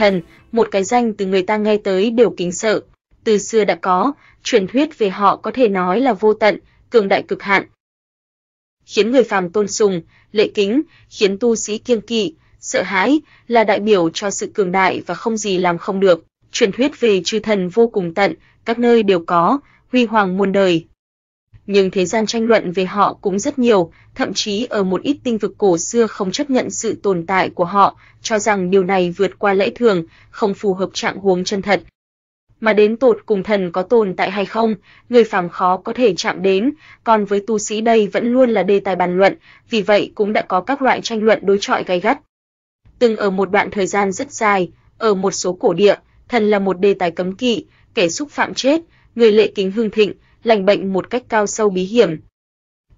thần, một cái danh từ người ta nghe tới đều kính sợ. Từ xưa đã có, truyền thuyết về họ có thể nói là vô tận, cường đại cực hạn. Khiến người phàm tôn sùng, lệ kính, khiến tu sĩ kiêng kỵ, sợ hãi, là đại biểu cho sự cường đại và không gì làm không được. Truyền thuyết về chư thần vô cùng tận, các nơi đều có, huy hoàng muôn đời nhưng thế gian tranh luận về họ cũng rất nhiều, thậm chí ở một ít tinh vực cổ xưa không chấp nhận sự tồn tại của họ, cho rằng điều này vượt qua lễ thường, không phù hợp trạng huống chân thật. Mà đến tột cùng thần có tồn tại hay không, người phàm khó có thể chạm đến, còn với tu sĩ đây vẫn luôn là đề tài bàn luận, vì vậy cũng đã có các loại tranh luận đối chọi gay gắt. Từng ở một đoạn thời gian rất dài, ở một số cổ địa, thần là một đề tài cấm kỵ, kẻ xúc phạm chết, người lệ kính hương thịnh, lành bệnh một cách cao sâu bí hiểm.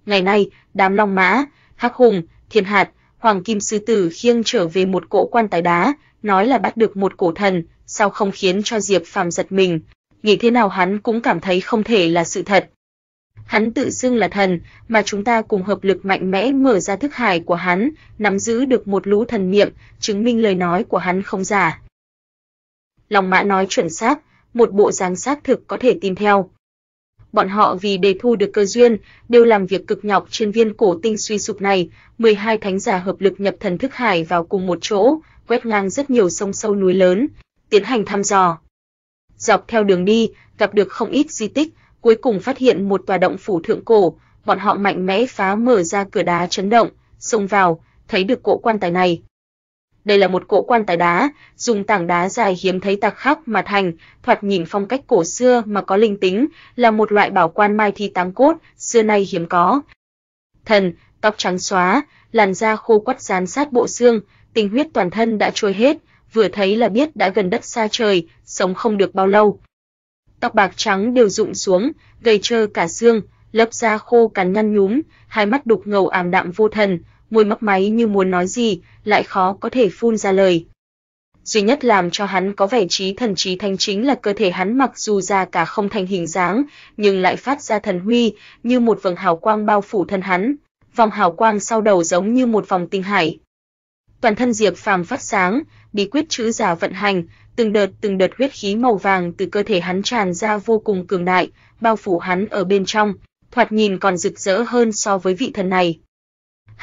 Ngày nay, đám long mã, hắc hùng, thiên hạt, hoàng kim sư tử khiêng trở về một cỗ quan tài đá, nói là bắt được một cổ thần, sao không khiến cho Diệp Phàm giật mình, nghĩ thế nào hắn cũng cảm thấy không thể là sự thật. Hắn tự xưng là thần, mà chúng ta cùng hợp lực mạnh mẽ mở ra thức hải của hắn, nắm giữ được một lũ thần niệm, chứng minh lời nói của hắn không giả. Long Mã nói chuẩn xác, một bộ dáng xác thực có thể tìm theo bọn họ vì để thu được cơ duyên, đều làm việc cực nhọc trên viên cổ tinh suy sụp này, 12 thánh giả hợp lực nhập thần thức hải vào cùng một chỗ, quét ngang rất nhiều sông sâu núi lớn, tiến hành thăm dò. Dọc theo đường đi, gặp được không ít di tích, cuối cùng phát hiện một tòa động phủ thượng cổ, bọn họ mạnh mẽ phá mở ra cửa đá chấn động, xông vào, thấy được cỗ quan tài này. Đây là một cỗ quan tài đá, dùng tảng đá dài hiếm thấy tạc khắc mặt hành, thoạt nhìn phong cách cổ xưa mà có linh tính, là một loại bảo quan mai thi táng cốt, xưa nay hiếm có. Thần, tóc trắng xóa, làn da khô quắt dán sát bộ xương, tinh huyết toàn thân đã trôi hết, vừa thấy là biết đã gần đất xa trời, sống không được bao lâu. Tóc bạc trắng đều rụng xuống, gầy trơ cả xương, lớp da khô cắn nhăn nhúm, hai mắt đục ngầu ảm đạm vô thần, môi mấp máy như muốn nói gì, lại khó có thể phun ra lời. Duy nhất làm cho hắn có vẻ trí thần trí thanh chính là cơ thể hắn mặc dù ra cả không thành hình dáng, nhưng lại phát ra thần huy, như một vầng hào quang bao phủ thân hắn, vòng hào quang sau đầu giống như một vòng tinh hải. Toàn thân Diệp Phàm phát sáng, bí quyết chữ giả vận hành, từng đợt từng đợt huyết khí màu vàng từ cơ thể hắn tràn ra vô cùng cường đại, bao phủ hắn ở bên trong, thoạt nhìn còn rực rỡ hơn so với vị thần này.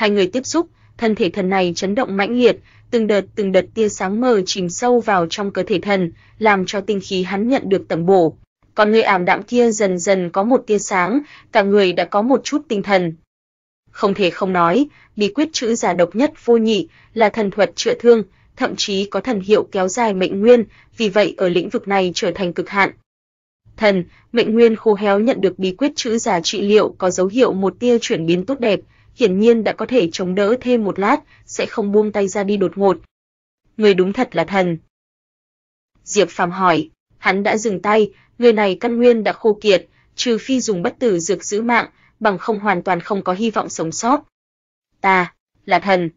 Hai người tiếp xúc, thân thể thần này chấn động mãnh liệt, từng đợt từng đợt tia sáng mờ chìm sâu vào trong cơ thể thần, làm cho tinh khí hắn nhận được tầm bổ. Còn người ảm đạm kia dần dần có một tia sáng, cả người đã có một chút tinh thần. Không thể không nói, bí quyết chữ giả độc nhất vô nhị là thần thuật chữa thương, thậm chí có thần hiệu kéo dài mệnh nguyên, vì vậy ở lĩnh vực này trở thành cực hạn. Thần, mệnh nguyên khô héo nhận được bí quyết chữ giả trị liệu có dấu hiệu một tia chuyển biến tốt đẹp, hiển nhiên đã có thể chống đỡ thêm một lát, sẽ không buông tay ra đi đột ngột. Người đúng thật là thần. Diệp Phàm hỏi, hắn đã dừng tay, người này căn nguyên đã khô kiệt, trừ phi dùng bất tử dược giữ mạng, bằng không hoàn toàn không có hy vọng sống sót. Ta là thần.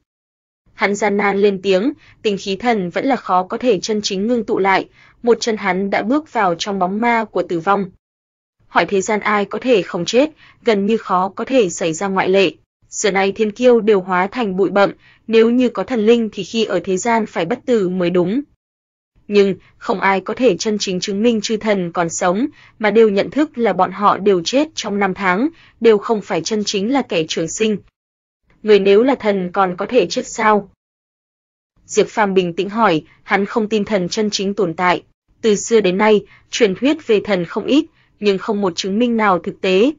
Hắn gian nan lên tiếng, tình khí thần vẫn là khó có thể chân chính ngưng tụ lại, một chân hắn đã bước vào trong bóng ma của tử vong. Hỏi thế gian ai có thể không chết, gần như khó có thể xảy ra ngoại lệ giờ này thiên kiêu đều hóa thành bụi bậm, nếu như có thần linh thì khi ở thế gian phải bất tử mới đúng. Nhưng không ai có thể chân chính chứng minh chư thần còn sống, mà đều nhận thức là bọn họ đều chết trong năm tháng, đều không phải chân chính là kẻ trường sinh. Người nếu là thần còn có thể chết sao? Diệp Phàm bình tĩnh hỏi, hắn không tin thần chân chính tồn tại. Từ xưa đến nay, truyền thuyết về thần không ít, nhưng không một chứng minh nào thực tế.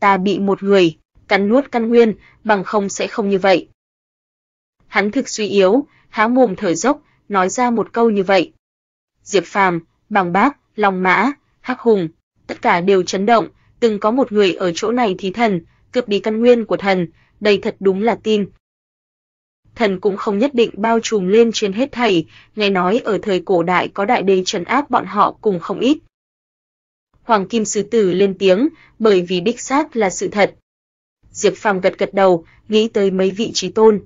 Ta bị một người, cắn nuốt căn nguyên, bằng không sẽ không như vậy. Hắn thực suy yếu, há mồm thở dốc, nói ra một câu như vậy. Diệp Phàm, Bàng Bác, Long Mã, Hắc Hùng, tất cả đều chấn động, từng có một người ở chỗ này thì thần, cướp đi căn nguyên của thần, đây thật đúng là tin. Thần cũng không nhất định bao trùm lên trên hết thảy, nghe nói ở thời cổ đại có đại đế trấn áp bọn họ cùng không ít. Hoàng Kim Sứ Tử lên tiếng, bởi vì đích xác là sự thật. Diệp Phàm gật gật đầu, nghĩ tới mấy vị trí tôn.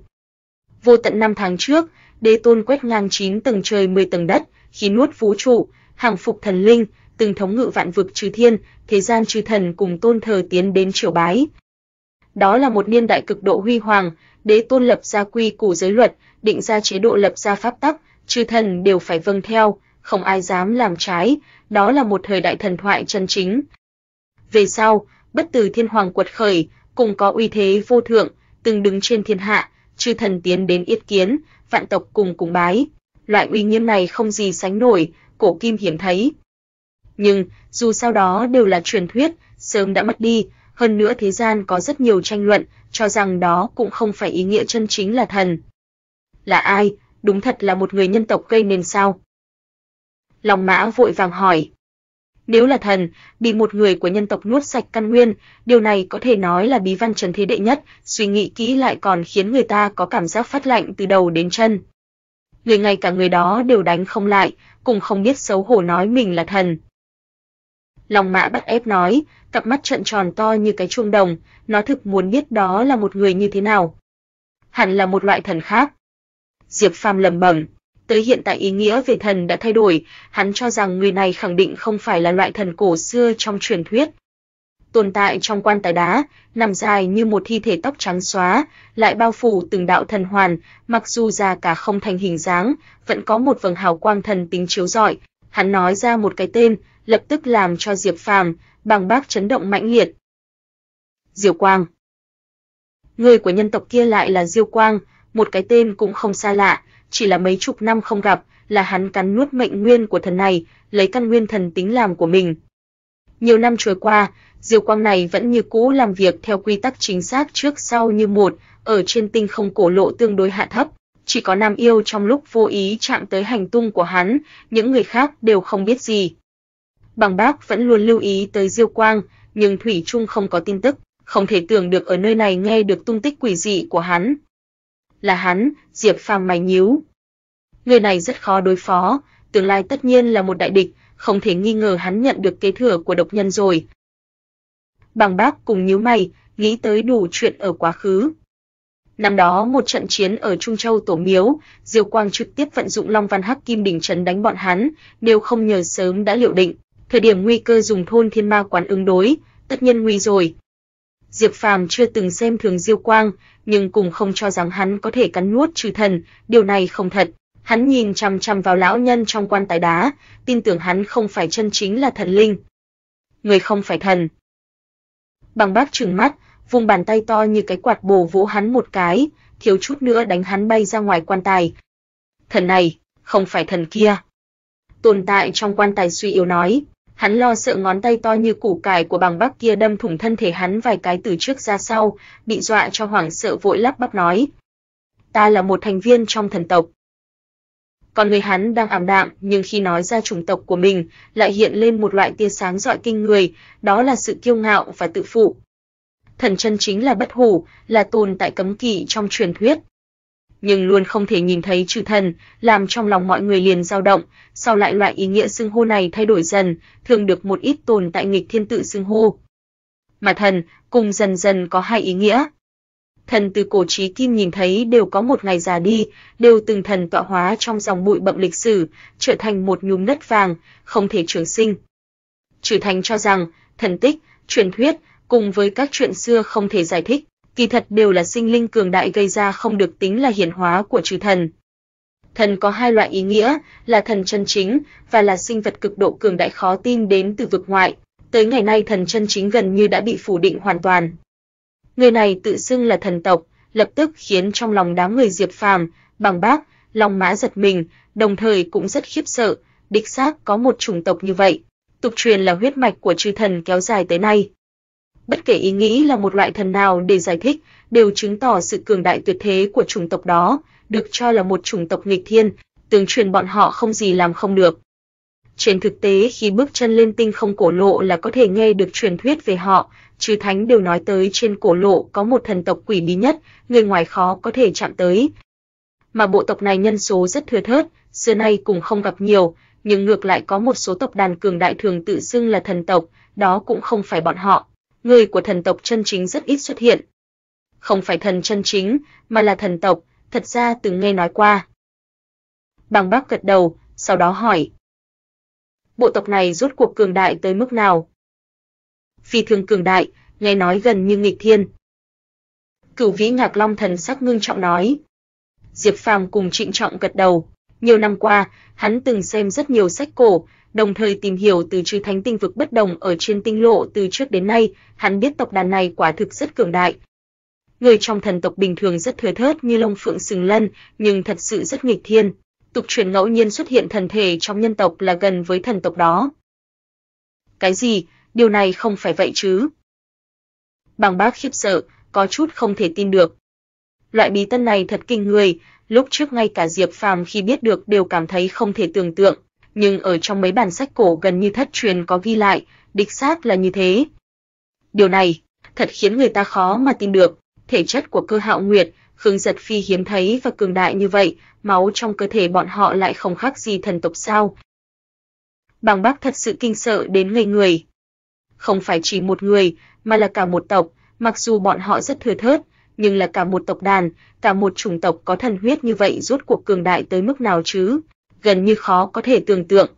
Vô tận năm tháng trước, đế tôn quét ngang chín tầng trời 10 tầng đất, khi nuốt vũ trụ, hàng phục thần linh, từng thống ngự vạn vực trừ thiên, thế gian trừ thần cùng tôn thờ tiến đến triều bái. Đó là một niên đại cực độ huy hoàng, đế tôn lập ra quy củ giới luật, định ra chế độ lập ra pháp tắc, chư thần đều phải vâng theo, không ai dám làm trái, đó là một thời đại thần thoại chân chính. Về sau, bất từ thiên hoàng quật khởi, cùng có uy thế vô thượng, từng đứng trên thiên hạ, chư thần tiến đến yết kiến, vạn tộc cùng cùng bái. Loại uy nghiêm này không gì sánh nổi, cổ kim hiếm thấy. Nhưng, dù sau đó đều là truyền thuyết, sớm đã mất đi, hơn nữa thế gian có rất nhiều tranh luận cho rằng đó cũng không phải ý nghĩa chân chính là thần. Là ai, đúng thật là một người nhân tộc gây nên sao? Lòng Mã vội vàng hỏi. Nếu là thần, bị một người của nhân tộc nuốt sạch căn nguyên, điều này có thể nói là bí văn trần thế đệ nhất, suy nghĩ kỹ lại còn khiến người ta có cảm giác phát lạnh từ đầu đến chân. Người ngay cả người đó đều đánh không lại, cùng không biết xấu hổ nói mình là thần. Lòng mã bắt ép nói, cặp mắt trợn tròn to như cái chuông đồng, nó thực muốn biết đó là một người như thế nào. Hẳn là một loại thần khác. Diệp Phàm lầm bẩm, tới hiện tại ý nghĩa về thần đã thay đổi, hắn cho rằng người này khẳng định không phải là loại thần cổ xưa trong truyền thuyết. Tồn tại trong quan tài đá, nằm dài như một thi thể tóc trắng xóa, lại bao phủ từng đạo thần hoàn, mặc dù già cả không thành hình dáng, vẫn có một vầng hào quang thần tính chiếu rọi. Hắn nói ra một cái tên, lập tức làm cho Diệp Phàm, bằng bác chấn động mãnh liệt. Diêu Quang. Người của nhân tộc kia lại là Diêu Quang, một cái tên cũng không xa lạ, chỉ là mấy chục năm không gặp, là hắn cắn nuốt mệnh nguyên của thần này, lấy căn nguyên thần tính làm của mình. Nhiều năm trôi qua, Diêu Quang này vẫn như cũ làm việc theo quy tắc chính xác trước sau như một, ở trên tinh không cổ lộ tương đối hạ thấp, chỉ có Nam Yêu trong lúc vô ý chạm tới hành tung của hắn, những người khác đều không biết gì. Bằng bác vẫn luôn lưu ý tới Diêu Quang, nhưng Thủy Trung không có tin tức, không thể tưởng được ở nơi này nghe được tung tích quỷ dị của hắn, là hắn, Diệp Phàm mày nhíu. Người này rất khó đối phó, tương lai tất nhiên là một đại địch, không thể nghi ngờ hắn nhận được kế thừa của độc nhân rồi. Bàng bác cùng nhíu mày, nghĩ tới đủ chuyện ở quá khứ. Năm đó một trận chiến ở Trung Châu Tổ Miếu, Diêu Quang trực tiếp vận dụng Long Văn Hắc Kim Đỉnh Trấn đánh bọn hắn, nếu không nhờ sớm đã liệu định, thời điểm nguy cơ dùng thôn thiên ma quán ứng đối, tất nhiên nguy rồi, Diệp Phàm chưa từng xem thường Diêu Quang, nhưng cũng không cho rằng hắn có thể cắn nuốt trừ thần, điều này không thật. Hắn nhìn chằm chằm vào lão nhân trong quan tài đá, tin tưởng hắn không phải chân chính là thần linh. Người không phải thần. Bằng bác trừng mắt, vùng bàn tay to như cái quạt bổ vỗ hắn một cái, thiếu chút nữa đánh hắn bay ra ngoài quan tài. Thần này, không phải thần kia. Tồn tại trong quan tài suy yếu nói, Hắn lo sợ ngón tay to như củ cải của bằng Bắc kia đâm thủng thân thể hắn vài cái từ trước ra sau, bị dọa cho hoảng sợ vội lắp bắp nói: "Ta là một thành viên trong thần tộc." Còn người hắn đang ảm đạm, nhưng khi nói ra chủng tộc của mình, lại hiện lên một loại tia sáng dọa kinh người, đó là sự kiêu ngạo và tự phụ. Thần chân chính là bất hủ, là tồn tại cấm kỵ trong truyền thuyết, nhưng luôn không thể nhìn thấy chữ thần, làm trong lòng mọi người liền dao động, sau lại loại ý nghĩa xưng hô này thay đổi dần, thường được một ít tồn tại nghịch thiên tự xưng hô. Mà thần cùng dần dần có hai ý nghĩa. Thần từ cổ chí kim nhìn thấy đều có một ngày già đi, đều từng thần tọa hóa trong dòng bụi bậm lịch sử, trở thành một nhúm đất vàng, không thể trường sinh. Trừ Thành cho rằng, thần tích, truyền thuyết cùng với các chuyện xưa không thể giải thích, kỳ thật đều là sinh linh cường đại gây ra không được tính là hiển hóa của trừ thần. Thần có hai loại ý nghĩa, là thần chân chính và là sinh vật cực độ cường đại khó tin đến từ vực ngoại. Tới ngày nay thần chân chính gần như đã bị phủ định hoàn toàn. Người này tự xưng là thần tộc, lập tức khiến trong lòng đám người Diệp Phàm, Bằng Bác, Long Mã giật mình, đồng thời cũng rất khiếp sợ, đích xác có một chủng tộc như vậy. Tục truyền là huyết mạch của chư thần kéo dài tới nay bất kể ý nghĩ là một loại thần nào để giải thích, đều chứng tỏ sự cường đại tuyệt thế của chủng tộc đó, được cho là một chủng tộc nghịch thiên, tương truyền bọn họ không gì làm không được. Trên thực tế khi bước chân lên tinh không cổ lộ là có thể nghe được truyền thuyết về họ, chư thánh đều nói tới trên cổ lộ có một thần tộc quỷ bí nhất, người ngoài khó có thể chạm tới. Mà bộ tộc này nhân số rất thưa thớt, xưa nay cũng không gặp nhiều, nhưng ngược lại có một số tộc đàn cường đại thường tự xưng là thần tộc, đó cũng không phải bọn họ người của thần tộc chân chính rất ít xuất hiện. Không phải thần chân chính, mà là thần tộc, thật ra từng nghe nói qua. Bàng Bác gật đầu, sau đó hỏi. Bộ tộc này rốt cuộc cường đại tới mức nào? Phi thường cường đại, nghe nói gần như nghịch thiên. Cửu Vĩ Ngạc Long thần sắc ngưng trọng nói. Diệp Phàm cùng trịnh trọng gật đầu, nhiều năm qua, hắn từng xem rất nhiều sách cổ, đồng thời tìm hiểu từ chư thánh tinh vực bất đồng ở trên tinh lộ từ trước đến nay, hắn biết tộc đàn này quả thực rất cường đại. Người trong thần tộc bình thường rất thừa thớt như lông phượng sừng lân, nhưng thật sự rất nghịch thiên. Tục truyền ngẫu nhiên xuất hiện thần thể trong nhân tộc là gần với thần tộc đó. Cái gì? Điều này không phải vậy chứ? Bàng bác khiếp sợ, có chút không thể tin được. Loại bí tân này thật kinh người, lúc trước ngay cả Diệp Phàm khi biết được đều cảm thấy không thể tưởng tượng, nhưng ở trong mấy bản sách cổ gần như thất truyền có ghi lại, đích xác là như thế. Điều này thật khiến người ta khó mà tin được, thể chất của Cơ Hạo Nguyệt, Khương Giật Phi hiếm thấy và cường đại như vậy, máu trong cơ thể bọn họ lại không khác gì thần tộc sao? Bàng Bác thật sự kinh sợ đến ngây người. Không phải chỉ một người, mà là cả một tộc, mặc dù bọn họ rất thừa thớt, nhưng là cả một tộc đàn, cả một chủng tộc có thần huyết như vậy rốt cuộc cường đại tới mức nào chứ? gần như khó có thể tưởng tượng.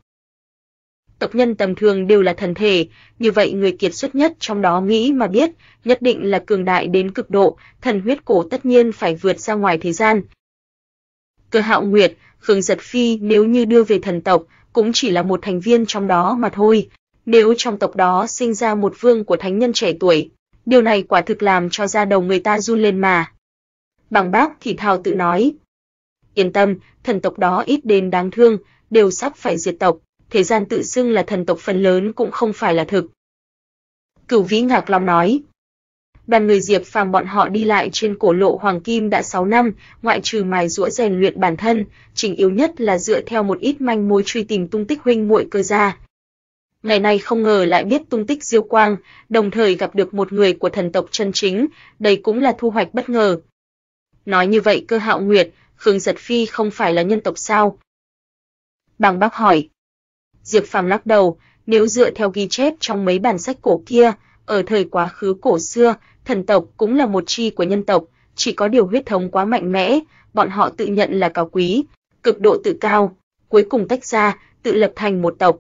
Tộc nhân tầm thường đều là thần thể, như vậy người kiệt xuất nhất trong đó nghĩ mà biết, nhất định là cường đại đến cực độ, thần huyết cổ tất nhiên phải vượt ra ngoài thế gian. Cơ hạo nguyệt, Khương Giật Phi nếu như đưa về thần tộc, cũng chỉ là một thành viên trong đó mà thôi. Nếu trong tộc đó sinh ra một vương của thánh nhân trẻ tuổi, điều này quả thực làm cho da đầu người ta run lên mà. Bằng bác thì thào tự nói, yên tâm, thần tộc đó ít đến đáng thương, đều sắp phải diệt tộc, thế gian tự xưng là thần tộc phần lớn cũng không phải là thực. Cửu Vĩ Ngạc Long nói, đoàn người Diệp Phàm bọn họ đi lại trên cổ lộ Hoàng Kim đã 6 năm, ngoại trừ mài giũa rèn luyện bản thân, chính yếu nhất là dựa theo một ít manh mối truy tìm tung tích huynh muội cơ gia. Ngày nay không ngờ lại biết tung tích Diêu Quang, đồng thời gặp được một người của thần tộc chân chính, đây cũng là thu hoạch bất ngờ. Nói như vậy Cơ Hạo Nguyệt, Khương Giật Phi không phải là nhân tộc sao? Bằng bác hỏi. Diệp Phàm lắc đầu, nếu dựa theo ghi chép trong mấy bản sách cổ kia, ở thời quá khứ cổ xưa, thần tộc cũng là một chi của nhân tộc, chỉ có điều huyết thống quá mạnh mẽ, bọn họ tự nhận là cao quý, cực độ tự cao, cuối cùng tách ra, tự lập thành một tộc.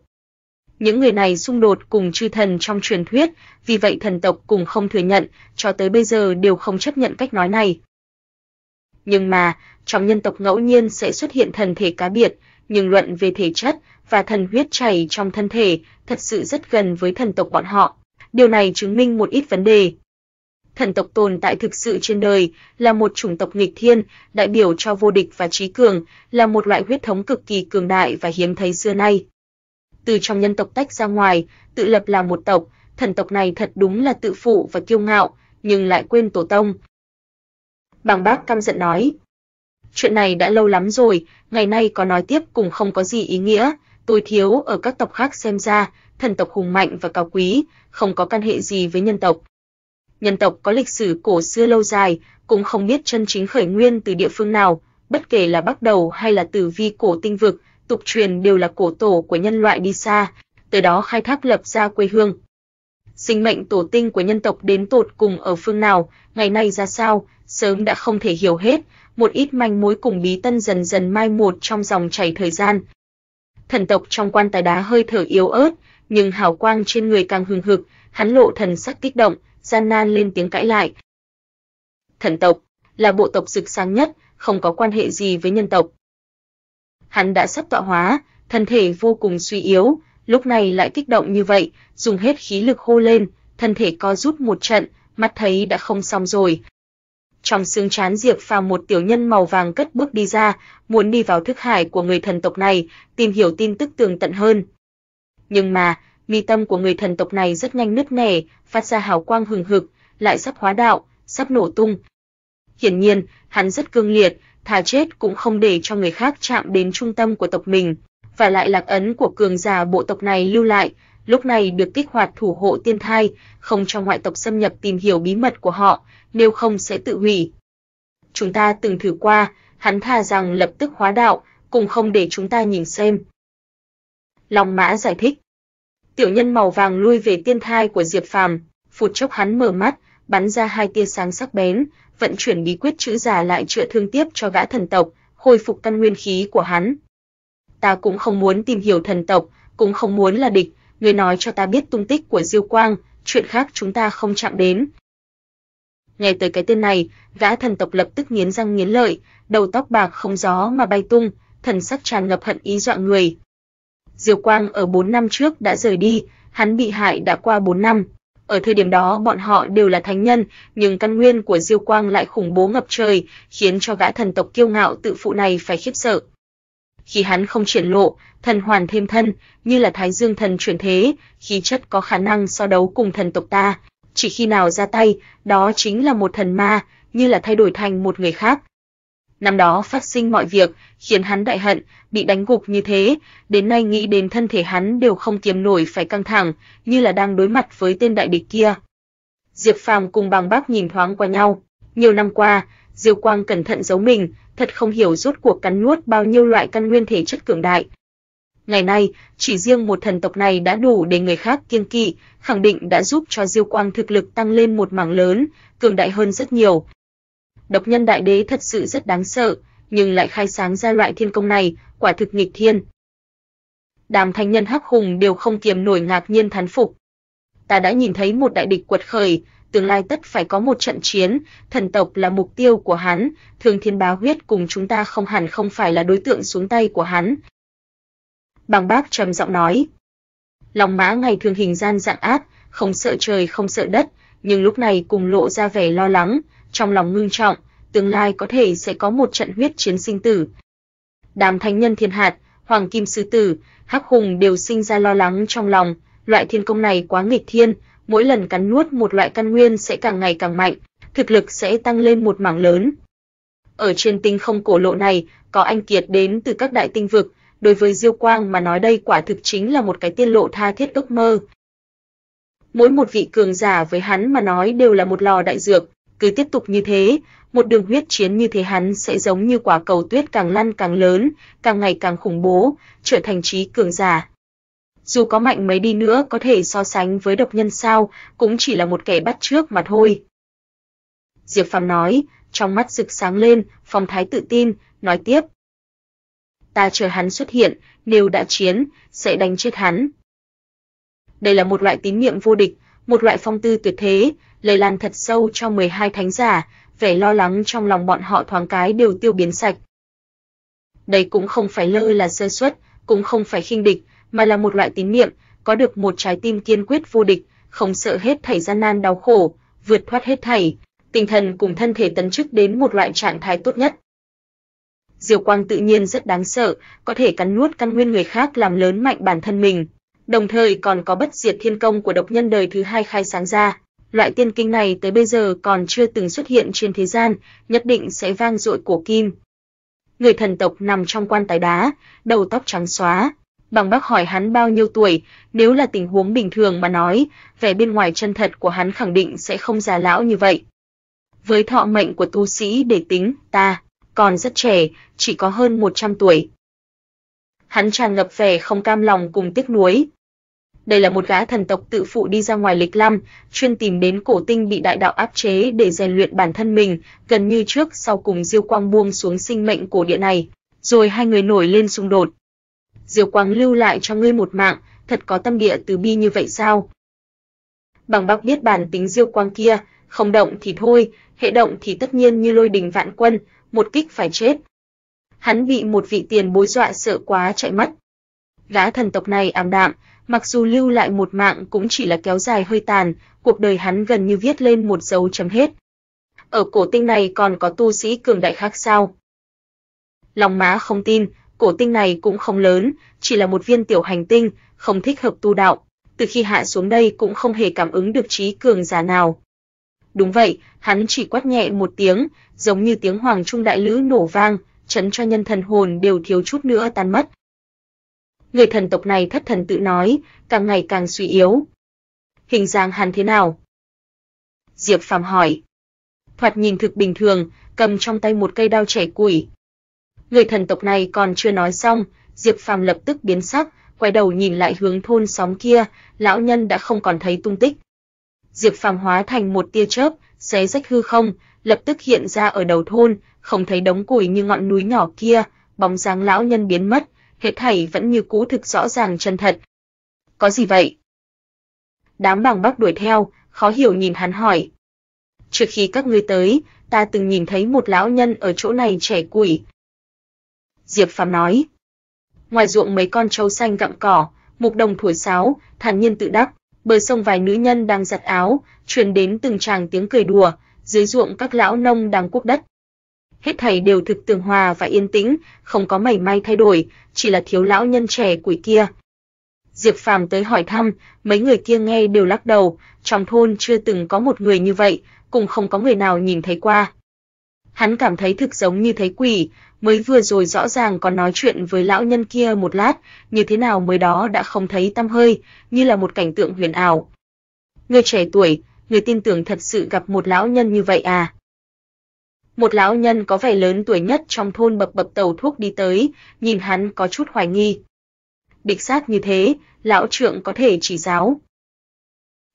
Những người này xung đột cùng chư thần trong truyền thuyết, vì vậy thần tộc cũng không thừa nhận, cho tới bây giờ đều không chấp nhận cách nói này nhưng mà trong nhân tộc ngẫu nhiên sẽ xuất hiện thần thể cá biệt, nhưng luận về thể chất và thần huyết chảy trong thân thể thật sự rất gần với thần tộc bọn họ. Điều này chứng minh một ít vấn đề. Thần tộc tồn tại thực sự trên đời là một chủng tộc nghịch thiên, đại biểu cho vô địch và trí cường, là một loại huyết thống cực kỳ cường đại và hiếm thấy xưa nay. Từ trong nhân tộc tách ra ngoài, tự lập là một tộc, thần tộc này thật đúng là tự phụ và kiêu ngạo, nhưng lại quên tổ tông, Bàng bác căm giận nói. Chuyện này đã lâu lắm rồi, ngày nay có nói tiếp cũng không có gì ý nghĩa, tôi thiếu ở các tộc khác xem ra, thần tộc hùng mạnh và cao quý, không có căn hệ gì với nhân tộc. Nhân tộc có lịch sử cổ xưa lâu dài, cũng không biết chân chính khởi nguyên từ địa phương nào, bất kể là bắt đầu hay là từ vi cổ tinh vực, tục truyền đều là cổ tổ của nhân loại đi xa, từ đó khai thác lập ra quê hương sinh mệnh tổ tinh của nhân tộc đến tột cùng ở phương nào, ngày nay ra sao, sớm đã không thể hiểu hết, một ít manh mối cùng bí tân dần dần mai một trong dòng chảy thời gian. Thần tộc trong quan tài đá hơi thở yếu ớt, nhưng hào quang trên người càng hừng hực, hắn lộ thần sắc kích động, gian nan lên tiếng cãi lại. Thần tộc là bộ tộc rực sáng nhất, không có quan hệ gì với nhân tộc. Hắn đã sắp tọa hóa, thân thể vô cùng suy yếu, lúc này lại kích động như vậy, dùng hết khí lực hô lên, thân thể co rút một trận, mắt thấy đã không xong rồi. Trong xương chán Diệp Phàm một tiểu nhân màu vàng cất bước đi ra, muốn đi vào thức hải của người thần tộc này, tìm hiểu tin tức tường tận hơn. Nhưng mà, mi tâm của người thần tộc này rất nhanh nứt nẻ, phát ra hào quang hừng hực, lại sắp hóa đạo, sắp nổ tung. Hiển nhiên, hắn rất cương liệt, thà chết cũng không để cho người khác chạm đến trung tâm của tộc mình, và lại lạc ấn của cường giả bộ tộc này lưu lại, lúc này được kích hoạt thủ hộ tiên thai, không cho ngoại tộc xâm nhập tìm hiểu bí mật của họ, nếu không sẽ tự hủy. Chúng ta từng thử qua, hắn thà rằng lập tức hóa đạo, cùng không để chúng ta nhìn xem. Long Mã giải thích. Tiểu nhân màu vàng lui về tiên thai của Diệp Phàm, phụt chốc hắn mở mắt, bắn ra hai tia sáng sắc bén, vận chuyển bí quyết chữ giả lại chữa thương tiếp cho gã thần tộc, khôi phục căn nguyên khí của hắn ta cũng không muốn tìm hiểu thần tộc, cũng không muốn là địch, ngươi nói cho ta biết tung tích của Diêu Quang, chuyện khác chúng ta không chạm đến. Nghe tới cái tên này, gã thần tộc lập tức nghiến răng nghiến lợi, đầu tóc bạc không gió mà bay tung, thần sắc tràn ngập hận ý dọa người. Diêu Quang ở 4 năm trước đã rời đi, hắn bị hại đã qua 4 năm. Ở thời điểm đó bọn họ đều là thánh nhân, nhưng căn nguyên của Diêu Quang lại khủng bố ngập trời, khiến cho gã thần tộc kiêu ngạo tự phụ này phải khiếp sợ khi hắn không triển lộ, thần hoàn thêm thân, như là Thái Dương thần chuyển thế, khí chất có khả năng so đấu cùng thần tộc ta, chỉ khi nào ra tay, đó chính là một thần ma, như là thay đổi thành một người khác. Năm đó phát sinh mọi việc, khiến hắn đại hận, bị đánh gục như thế, đến nay nghĩ đến thân thể hắn đều không kiềm nổi phải căng thẳng, như là đang đối mặt với tên đại địch kia. Diệp Phàm cùng Bàng Bác nhìn thoáng qua nhau, nhiều năm qua, Diêu Quang cẩn thận giấu mình, thật không hiểu rốt cuộc cắn nuốt bao nhiêu loại căn nguyên thể chất cường đại. Ngày nay, chỉ riêng một thần tộc này đã đủ để người khác kiêng kỵ, khẳng định đã giúp cho Diêu Quang thực lực tăng lên một mảng lớn, cường đại hơn rất nhiều. Độc nhân đại đế thật sự rất đáng sợ, nhưng lại khai sáng ra loại thiên công này, quả thực nghịch thiên. Đàm thanh nhân hắc hùng đều không kiềm nổi ngạc nhiên thán phục. Ta đã nhìn thấy một đại địch quật khởi, tương lai tất phải có một trận chiến, thần tộc là mục tiêu của hắn, Thường Thiên Bá Huyết cùng chúng ta không hẳn không phải là đối tượng xuống tay của hắn. Bàng bác trầm giọng nói. Lòng mã ngày thường hình gian dạng ác, không sợ trời không sợ đất, nhưng lúc này cùng lộ ra vẻ lo lắng, trong lòng ngưng trọng, tương lai có thể sẽ có một trận huyết chiến sinh tử. Đàm Thanh nhân thiên hạt, hoàng kim sư tử, hắc hùng đều sinh ra lo lắng trong lòng, loại thiên công này quá nghịch thiên, mỗi lần cắn nuốt một loại căn nguyên sẽ càng ngày càng mạnh, thực lực sẽ tăng lên một mảng lớn. Ở trên tinh không cổ lộ này, có anh kiệt đến từ các đại tinh vực, đối với Diêu Quang mà nói đây quả thực chính là một cái tiên lộ tha thiết ước mơ. Mỗi một vị cường giả với hắn mà nói đều là một lò đại dược, cứ tiếp tục như thế, một đường huyết chiến như thế hắn sẽ giống như quả cầu tuyết càng lăn càng lớn, càng ngày càng khủng bố, trở thành trí cường giả. Dù có mạnh mấy đi nữa có thể so sánh với độc nhân sao, cũng chỉ là một kẻ bắt trước mà thôi. Diệp Phàm nói, trong mắt rực sáng lên, phong thái tự tin, nói tiếp. Ta chờ hắn xuất hiện, nếu đã chiến, sẽ đánh chết hắn. Đây là một loại tín niệm vô địch, một loại phong tư tuyệt thế, lây lan thật sâu cho 12 thánh giả, vẻ lo lắng trong lòng bọn họ thoáng cái đều tiêu biến sạch. Đây cũng không phải lơ là sơ suất, cũng không phải khinh địch, mà là một loại tín niệm, có được một trái tim kiên quyết vô địch, không sợ hết thảy gian nan đau khổ, vượt thoát hết thảy, tinh thần cùng thân thể tấn chức đến một loại trạng thái tốt nhất. Diều quang tự nhiên rất đáng sợ, có thể cắn nuốt căn nguyên người khác làm lớn mạnh bản thân mình, đồng thời còn có bất diệt thiên công của độc nhân đời thứ hai khai sáng ra. Loại tiên kinh này tới bây giờ còn chưa từng xuất hiện trên thế gian, nhất định sẽ vang dội của kim. Người thần tộc nằm trong quan tài đá, đầu tóc trắng xóa, bằng bác hỏi hắn bao nhiêu tuổi, nếu là tình huống bình thường mà nói, vẻ bên ngoài chân thật của hắn khẳng định sẽ không già lão như vậy. Với thọ mệnh của tu sĩ để tính, ta còn rất trẻ, chỉ có hơn 100 tuổi. Hắn tràn ngập vẻ không cam lòng cùng tiếc nuối. Đây là một gã thần tộc tự phụ đi ra ngoài lịch lâm, chuyên tìm đến cổ tinh bị đại đạo áp chế để rèn luyện bản thân mình, gần như trước sau cùng Diêu Quang buông xuống sinh mệnh cổ địa này, rồi hai người nổi lên xung đột Diều Quang lưu lại cho ngươi một mạng, thật có tâm địa từ bi như vậy sao? Bằng Bác biết bản tính Diêu Quang kia, không động thì thôi, hệ động thì tất nhiên như lôi đình vạn quân, một kích phải chết. Hắn bị một vị tiền bối dọa sợ quá chạy mất. Gã thần tộc này ảm đạm, mặc dù lưu lại một mạng cũng chỉ là kéo dài hơi tàn, cuộc đời hắn gần như viết lên một dấu chấm hết. Ở cổ tinh này còn có tu sĩ cường đại khác sao? Lòng má không tin, cổ tinh này cũng không lớn, chỉ là một viên tiểu hành tinh, không thích hợp tu đạo. Từ khi hạ xuống đây cũng không hề cảm ứng được trí cường giả nào. Đúng vậy, hắn chỉ quát nhẹ một tiếng, giống như tiếng hoàng trung đại lữ nổ vang, chấn cho nhân thần hồn đều thiếu chút nữa tan mất. Người thần tộc này thất thần tự nói, càng ngày càng suy yếu. Hình dáng hắn thế nào? Diệp Phàm hỏi. Thoạt nhìn thực bình thường, cầm trong tay một cây đao trẻ củi, người thần tộc này còn chưa nói xong, Diệp Phàm lập tức biến sắc, quay đầu nhìn lại hướng thôn xóm kia, lão nhân đã không còn thấy tung tích. Diệp Phàm hóa thành một tia chớp, xé rách hư không, lập tức hiện ra ở đầu thôn, không thấy đống củi như ngọn núi nhỏ kia, bóng dáng lão nhân biến mất, hết thảy vẫn như cũ thực rõ ràng chân thật. Có gì vậy? Đám bằng bác đuổi theo, khó hiểu nhìn hắn hỏi. Trước khi các ngươi tới, ta từng nhìn thấy một lão nhân ở chỗ này trẻ củi, Diệp Phàm nói. Ngoài ruộng mấy con trâu xanh gặm cỏ, mục đồng thổi sáo, thản nhiên tự đắc, bờ sông vài nữ nhân đang giặt áo, truyền đến từng tràng tiếng cười đùa, dưới ruộng các lão nông đang cuốc đất. Hết thầy đều thực tường hòa và yên tĩnh, không có mảy may thay đổi, chỉ là thiếu lão nhân trẻ quỷ kia. Diệp Phàm tới hỏi thăm, mấy người kia nghe đều lắc đầu, trong thôn chưa từng có một người như vậy, cũng không có người nào nhìn thấy qua. Hắn cảm thấy thực giống như thấy quỷ, mới vừa rồi rõ ràng còn nói chuyện với lão nhân kia một lát, như thế nào mới đó đã không thấy tăm hơi, như là một cảnh tượng huyền ảo. Người trẻ tuổi, người tin tưởng thật sự gặp một lão nhân như vậy à? Một lão nhân có vẻ lớn tuổi nhất trong thôn bập bập tàu thuốc đi tới, nhìn hắn có chút hoài nghi. Địch sát như thế, lão trượng có thể chỉ giáo.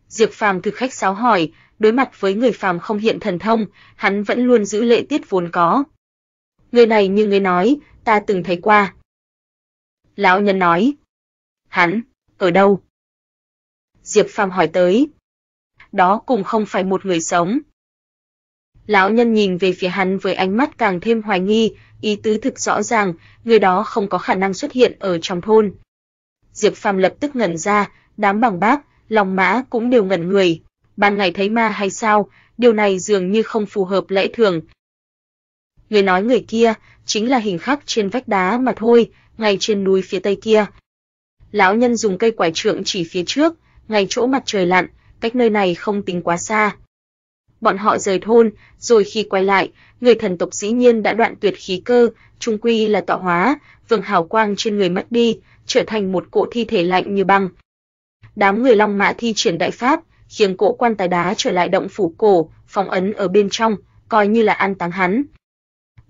Diệp Phàm thực khách sáo hỏi, đối mặt với người phàm không hiện thần thông, hắn vẫn luôn giữ lệ tiết vốn có, người này như người nói, ta từng thấy qua. Lão nhân nói. Hắn, ở đâu? Diệp Phàm hỏi tới. Đó cũng không phải một người sống. Lão nhân nhìn về phía hắn với ánh mắt càng thêm hoài nghi, ý tứ thực rõ ràng, người đó không có khả năng xuất hiện ở trong thôn. Diệp Phàm lập tức ngẩn ra, đám bằng bác, lòng mã cũng đều ngẩn người. Ban ngày thấy ma hay sao, điều này dường như không phù hợp lẽ thường, Người nói người kia chính là hình khắc trên vách đá mà thôi, ngay trên núi phía tây kia. Lão nhân dùng cây quải trượng chỉ phía trước, ngay chỗ mặt trời lặn, cách nơi này không tính quá xa. Bọn họ rời thôn, rồi khi quay lại, người thần tộc dĩ nhiên đã đoạn tuyệt khí cơ, trung quy là tọa hóa, vầng hào quang trên người mất đi, trở thành một cỗ thi thể lạnh như băng. Đám người Long Mã thi triển đại pháp, khiêng cỗ quan tài đá trở lại động phủ cổ, phong ấn ở bên trong, coi như là an táng hắn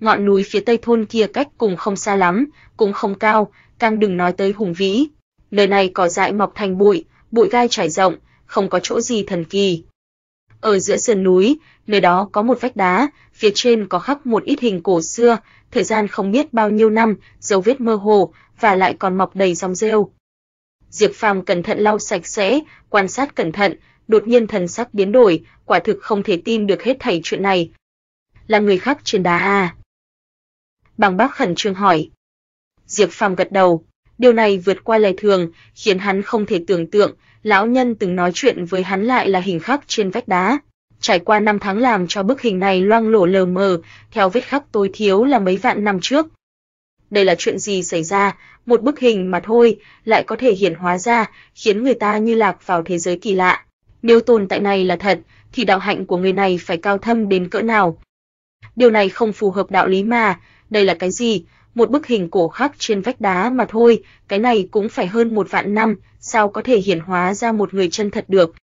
ngọn núi phía tây thôn kia cách cùng không xa lắm, cũng không cao, càng đừng nói tới hùng vĩ. Nơi này cỏ dại mọc thành bụi, bụi gai trải rộng, không có chỗ gì thần kỳ. Ở giữa sườn núi, nơi đó có một vách đá, phía trên có khắc một ít hình cổ xưa, thời gian không biết bao nhiêu năm, dấu vết mơ hồ và lại còn mọc đầy rong rêu. Diệp Phàm cẩn thận lau sạch sẽ, quan sát cẩn thận, đột nhiên thần sắc biến đổi, quả thực không thể tin được hết thảy chuyện này. Là người khác trên đá à? bằng bác khẩn trương hỏi. Diệp Phàm gật đầu, điều này vượt qua lề thường, khiến hắn không thể tưởng tượng, lão nhân từng nói chuyện với hắn lại là hình khắc trên vách đá. Trải qua năm tháng làm cho bức hình này loang lổ lờ mờ, theo vết khắc tối thiếu là mấy vạn năm trước. Đây là chuyện gì xảy ra, một bức hình mà thôi lại có thể hiển hóa ra, khiến người ta như lạc vào thế giới kỳ lạ. Nếu tồn tại này là thật, thì đạo hạnh của người này phải cao thâm đến cỡ nào? Điều này không phù hợp đạo lý mà, đây là cái gì? Một bức hình cổ khắc trên vách đá mà thôi, cái này cũng phải hơn một vạn năm, sao có thể hiển hóa ra một người chân thật được?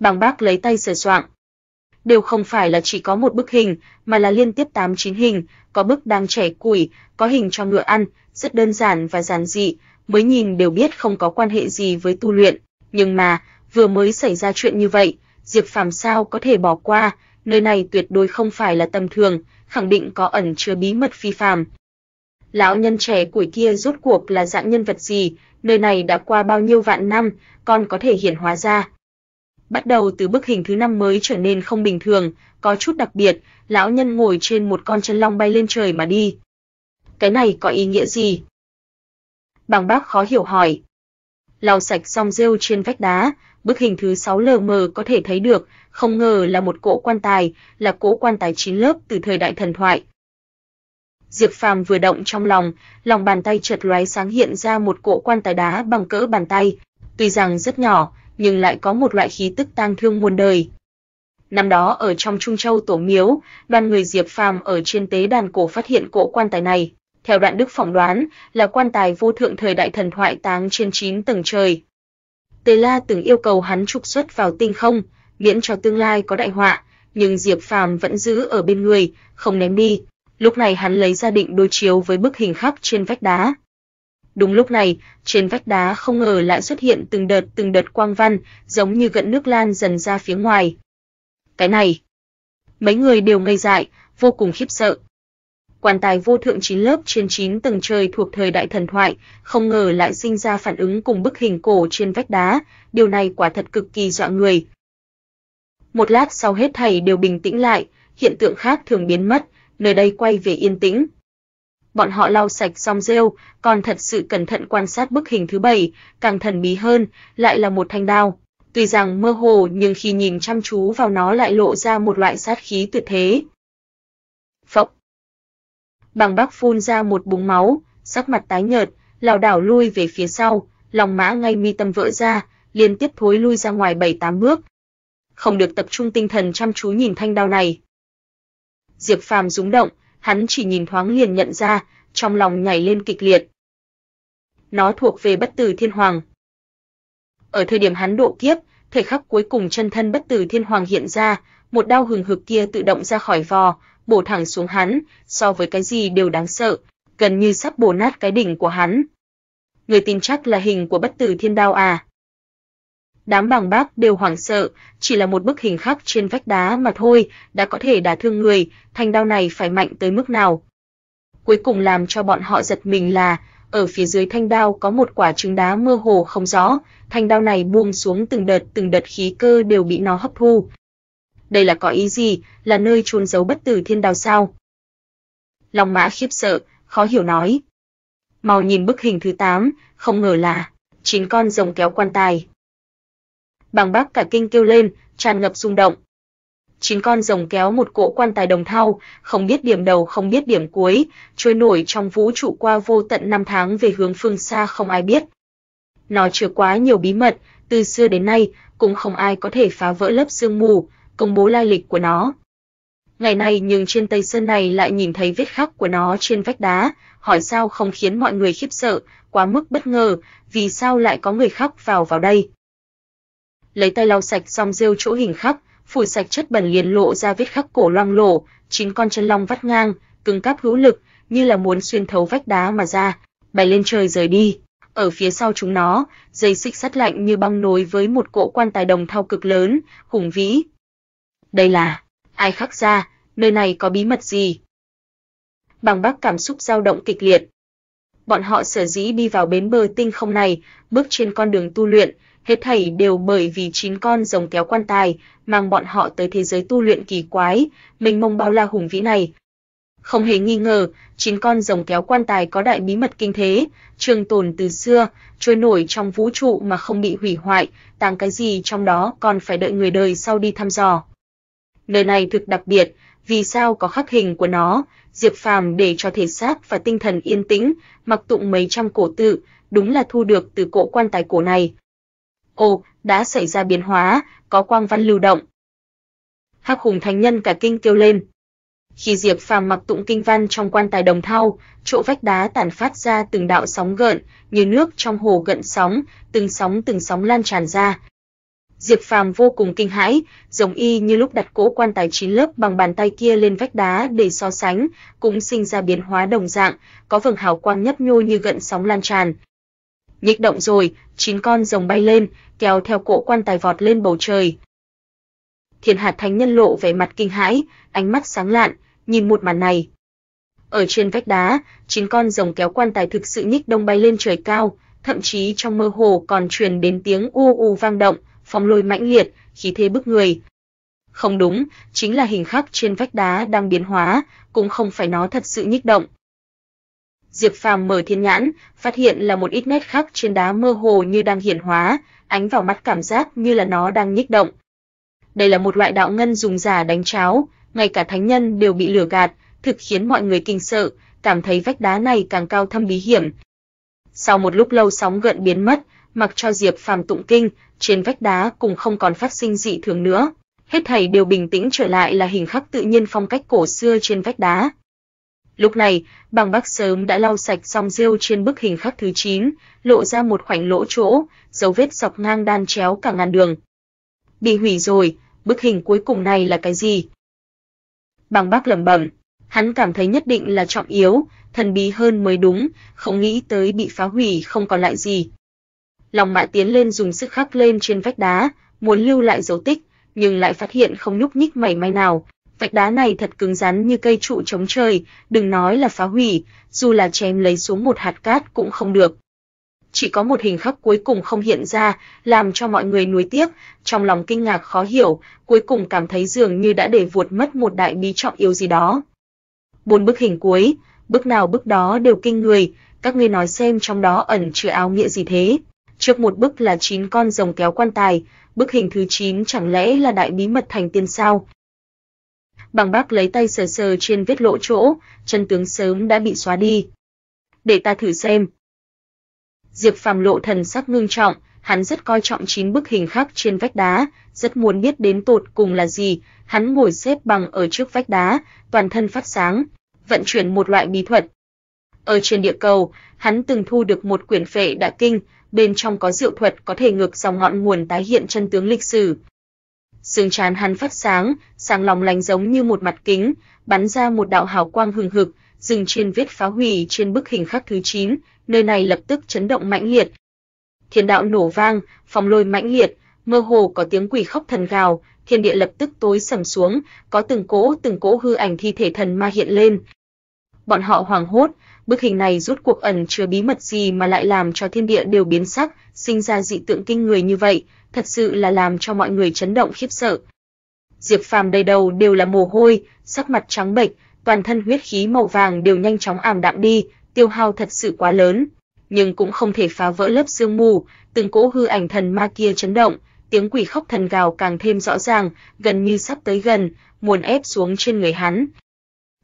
Bàng bác lấy tay sửa soạn. Đều không phải là chỉ có một bức hình, mà là liên tiếp 8-9 hình, có bức đang trẻ củi, có hình cho ngựa ăn, rất đơn giản và giản dị, mới nhìn đều biết không có quan hệ gì với tu luyện, nhưng mà vừa mới xảy ra chuyện như vậy, Diệp Phạm sao có thể bỏ qua, nơi này tuyệt đối không phải là tầm thường, khẳng định có ẩn chứa bí mật phi phàm. Lão nhân trẻ tuổi kia rốt cuộc là dạng nhân vật gì, nơi này đã qua bao nhiêu vạn năm, còn có thể hiện hóa ra. Bắt đầu từ bức hình thứ năm mới trở nên không bình thường, có chút đặc biệt, lão nhân ngồi trên một con chân long bay lên trời mà đi. Cái này có ý nghĩa gì? Bàng bác khó hiểu hỏi lau sạch xong rêu trên vách đá, bức hình thứ 6 lờ mờ có thể thấy được, không ngờ là một cỗ quan tài, là cỗ quan tài chín lớp từ thời đại thần thoại. Diệp Phàm vừa động trong lòng, lòng bàn tay chợt lóe sáng hiện ra một cỗ quan tài đá bằng cỡ bàn tay, tuy rằng rất nhỏ, nhưng lại có một loại khí tức tang thương muôn đời. Năm đó ở trong Trung Châu tổ miếu, đoàn người Diệp Phàm ở trên tế đàn cổ phát hiện cỗ quan tài này theo đoạn đức phỏng đoán, là quan tài vô thượng thời đại thần thoại táng trên 9 tầng trời. Tề La từng yêu cầu hắn trục xuất vào tinh không, miễn cho tương lai có đại họa, nhưng Diệp Phàm vẫn giữ ở bên người, không ném đi. Lúc này hắn lấy ra định đối chiếu với bức hình khắc trên vách đá. Đúng lúc này, trên vách đá không ngờ lại xuất hiện từng đợt từng đợt quang văn, giống như gợn nước lan dần ra phía ngoài. Cái này, mấy người đều ngây dại, vô cùng khiếp sợ quan tài vô thượng 9 lớp trên 9 tầng trời thuộc thời đại thần thoại, không ngờ lại sinh ra phản ứng cùng bức hình cổ trên vách đá, điều này quả thật cực kỳ dọa người. Một lát sau hết thầy đều bình tĩnh lại, hiện tượng khác thường biến mất, nơi đây quay về yên tĩnh. Bọn họ lau sạch xong rêu, còn thật sự cẩn thận quan sát bức hình thứ bảy, càng thần bí hơn, lại là một thanh đao. Tuy rằng mơ hồ nhưng khi nhìn chăm chú vào nó lại lộ ra một loại sát khí tuyệt thế, bằng bác phun ra một búng máu, sắc mặt tái nhợt, lảo đảo lui về phía sau, lòng mã ngay mi tâm vỡ ra, liên tiếp thối lui ra ngoài bảy tám bước. Không được tập trung tinh thần chăm chú nhìn thanh đao này. Diệp Phàm rúng động, hắn chỉ nhìn thoáng liền nhận ra, trong lòng nhảy lên kịch liệt. Nó thuộc về Bất Tử Thiên Hoàng. Ở thời điểm hắn độ kiếp, thời khắc cuối cùng chân thân Bất Tử Thiên Hoàng hiện ra, một đao hừng hực kia tự động ra khỏi vò, bổ thẳng xuống hắn, so với cái gì đều đáng sợ, gần như sắp bổ nát cái đỉnh của hắn. Người tin chắc là hình của bất tử thiên đao à? Đám bằng bác đều hoảng sợ, chỉ là một bức hình khắc trên vách đá mà thôi, đã có thể đả thương người, thanh đao này phải mạnh tới mức nào. Cuối cùng làm cho bọn họ giật mình là, ở phía dưới thanh đao có một quả trứng đá mơ hồ không rõ, thanh đao này buông xuống từng đợt từng đợt khí cơ đều bị nó hấp thu, đây là có ý gì, là nơi chôn giấu bất tử thiên đào sao? Long Mã khiếp sợ, khó hiểu nói. Mau nhìn bức hình thứ 8, không ngờ là chín con rồng kéo quan tài. Bàng bác cả kinh kêu lên, tràn ngập rung động. Chín con rồng kéo một cỗ quan tài đồng thau, không biết điểm đầu không biết điểm cuối, trôi nổi trong vũ trụ qua vô tận năm tháng về hướng phương xa không ai biết. Nó chứa quá nhiều bí mật, từ xưa đến nay cũng không ai có thể phá vỡ lớp sương mù, công bố lai lịch của nó. Ngày này nhưng trên Tây Sơn này lại nhìn thấy vết khắc của nó trên vách đá, hỏi sao không khiến mọi người khiếp sợ, quá mức bất ngờ, vì sao lại có người khắc vào vào đây. Lấy tay lau sạch xong rêu chỗ hình khắc, phủ sạch chất bẩn liền lộ ra vết khắc cổ loang lổ, chín con chân long vắt ngang, cứng cáp hữu lực, như là muốn xuyên thấu vách đá mà ra, bay lên trời rời đi. Ở phía sau chúng nó, dây xích sắt lạnh như băng nối với một cỗ quan tài đồng thau cực lớn, khủng vĩ, đây là ai khắc ra, nơi này có bí mật gì? Bằng bác cảm xúc dao động kịch liệt. Bọn họ sở dĩ đi vào bến bờ tinh không này, bước trên con đường tu luyện, hết thảy đều bởi vì chín con rồng kéo quan tài mang bọn họ tới thế giới tu luyện kỳ quái, mênh mông bao la hùng vĩ này. Không hề nghi ngờ, chín con rồng kéo quan tài có đại bí mật kinh thế, trường tồn từ xưa, trôi nổi trong vũ trụ mà không bị hủy hoại, tàng cái gì trong đó còn phải đợi người đời sau đi thăm dò. Nơi này thực đặc biệt, vì sao có khắc hình của nó, Diệp Phàm để cho thể xác và tinh thần yên tĩnh, mặc tụng mấy trăm cổ tự, đúng là thu được từ cổ quan tài cổ này. Ồ, đã xảy ra biến hóa, có quang văn lưu động. Hắc hùng thánh nhân cả kinh kêu lên. Khi Diệp Phàm mặc tụng kinh văn trong quan tài đồng thau, chỗ vách đá tản phát ra từng đạo sóng gợn, như nước trong hồ gợn sóng, từng sóng từng sóng lan tràn ra, Diệp Phàm vô cùng kinh hãi, giống y như lúc đặt cỗ quan tài chín lớp bằng bàn tay kia lên vách đá để so sánh, cũng sinh ra biến hóa đồng dạng, có vầng hào quang nhấp nhô như gợn sóng lan tràn. Nhích động rồi, chín con rồng bay lên, kéo theo cỗ quan tài vọt lên bầu trời. Thiên Hạt Thánh Nhân lộ vẻ mặt kinh hãi, ánh mắt sáng lạn, nhìn một màn này. Ở trên vách đá, chín con rồng kéo quan tài thực sự nhích đông bay lên trời cao, thậm chí trong mơ hồ còn truyền đến tiếng u u vang động, phong lôi mãnh liệt, khí thế bức người. Không đúng, chính là hình khắc trên vách đá đang biến hóa, cũng không phải nó thật sự nhích động. Diệp Phàm mở thiên nhãn, phát hiện là một ít nét khắc trên đá mơ hồ như đang hiển hóa, ánh vào mắt cảm giác như là nó đang nhích động. Đây là một loại đạo ngân dùng giả đánh cháo, ngay cả thánh nhân đều bị lừa gạt, thực khiến mọi người kinh sợ, cảm thấy vách đá này càng cao thâm bí hiểm. Sau một lúc lâu sóng gợn biến mất, mặc cho Diệp Phàm tụng kinh, trên vách đá cũng không còn phát sinh dị thường nữa. Hết thảy đều bình tĩnh trở lại là hình khắc tự nhiên phong cách cổ xưa trên vách đá. Lúc này, bằng bác sớm đã lau sạch xong rêu trên bức hình khắc thứ 9, lộ ra một khoảnh lỗ chỗ, dấu vết dọc ngang đan chéo cả ngàn đường. Bị hủy rồi, bức hình cuối cùng này là cái gì? Bằng bác lẩm bẩm, hắn cảm thấy nhất định là trọng yếu, thần bí hơn mới đúng, không nghĩ tới bị phá hủy không còn lại gì lòng mã tiến lên dùng sức khắc lên trên vách đá, muốn lưu lại dấu tích, nhưng lại phát hiện không nhúc nhích mảy may nào. Vách đá này thật cứng rắn như cây trụ chống trời, đừng nói là phá hủy, dù là chém lấy xuống một hạt cát cũng không được. Chỉ có một hình khắc cuối cùng không hiện ra, làm cho mọi người nuối tiếc, trong lòng kinh ngạc khó hiểu, cuối cùng cảm thấy dường như đã để vuột mất một đại bí trọng yếu gì đó. Bốn bức hình cuối, bức nào bức đó đều kinh người, các ngươi nói xem trong đó ẩn chứa áo nghĩa gì thế? Trước một bức là chín con rồng kéo quan tài, bức hình thứ 9 chẳng lẽ là đại bí mật thành tiên sao? Bằng bác lấy tay sờ sờ trên vết lỗ chỗ, chân tướng sớm đã bị xóa đi. Để ta thử xem. Diệp Phàm lộ thần sắc ngưng trọng, hắn rất coi trọng chín bức hình khác trên vách đá, rất muốn biết đến tột cùng là gì. Hắn ngồi xếp bằng ở trước vách đá, toàn thân phát sáng, vận chuyển một loại bí thuật. Ở trên địa cầu, hắn từng thu được một quyển phệ đã kinh, bên trong có diệu thuật có thể ngược dòng ngọn nguồn tái hiện chân tướng lịch sử. Sương trán hắn phát sáng, sáng lòng lành giống như một mặt kính, bắn ra một đạo hào quang hừng hực, dừng trên viết phá hủy trên bức hình khắc thứ 9, nơi này lập tức chấn động mãnh liệt. Thiên đạo nổ vang, phòng lôi mãnh liệt, mơ hồ có tiếng quỷ khóc thần gào, thiên địa lập tức tối sầm xuống, có từng cỗ từng cỗ hư ảnh thi thể thần ma hiện lên. Bọn họ hoảng hốt, bức hình này rút cuộc ẩn chứa bí mật gì mà lại làm cho thiên địa đều biến sắc, sinh ra dị tượng kinh người như vậy, thật sự là làm cho mọi người chấn động khiếp sợ. Diệp Phàm đầy đầu đều là mồ hôi, sắc mặt trắng bệch, toàn thân huyết khí màu vàng đều nhanh chóng ảm đạm đi, tiêu hao thật sự quá lớn, nhưng cũng không thể phá vỡ lớp sương mù, từng cỗ hư ảnh thần ma kia chấn động, tiếng quỷ khóc thần gào càng thêm rõ ràng, gần như sắp tới gần, muốn ép xuống trên người hắn.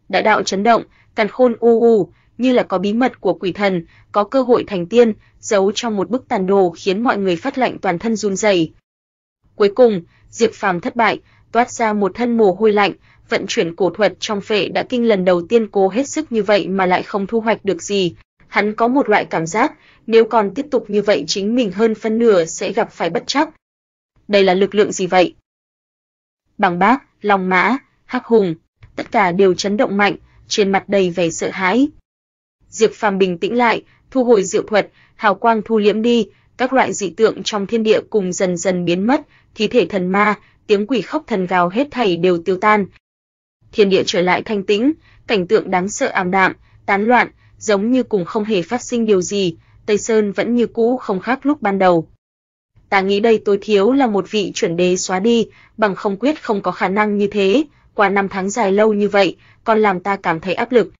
Đại đạo chấn động, càn khôn u u, như là có bí mật của quỷ thần, có cơ hội thành tiên, giấu trong một bức tàn đồ khiến mọi người phát lạnh toàn thân run rẩy. Cuối cùng, Diệp Phàm thất bại, toát ra một thân mồ hôi lạnh, vận chuyển cổ thuật trong phệ đã kinh lần đầu tiên cố hết sức như vậy mà lại không thu hoạch được gì. Hắn có một loại cảm giác, nếu còn tiếp tục như vậy chính mình hơn phân nửa sẽ gặp phải bất trắc. Đây là lực lượng gì vậy? Bằng bác, lòng mã, hắc hùng, tất cả đều chấn động mạnh, trên mặt đầy vẻ sợ hãi, Diệp Phàm bình tĩnh lại, thu hồi diệu thuật, hào quang thu liễm đi, các loại dị tượng trong thiên địa cùng dần dần biến mất, thi thể thần ma, tiếng quỷ khóc thần gào hết thảy đều tiêu tan. Thiên địa trở lại thanh tĩnh, cảnh tượng đáng sợ ảm đạm, tán loạn, giống như cùng không hề phát sinh điều gì, Tây Sơn vẫn như cũ không khác lúc ban đầu. Ta nghĩ đây tối thiếu là một vị chuẩn đế xóa đi, bằng không quyết không có khả năng như thế, qua năm tháng dài lâu như vậy, còn làm ta cảm thấy áp lực.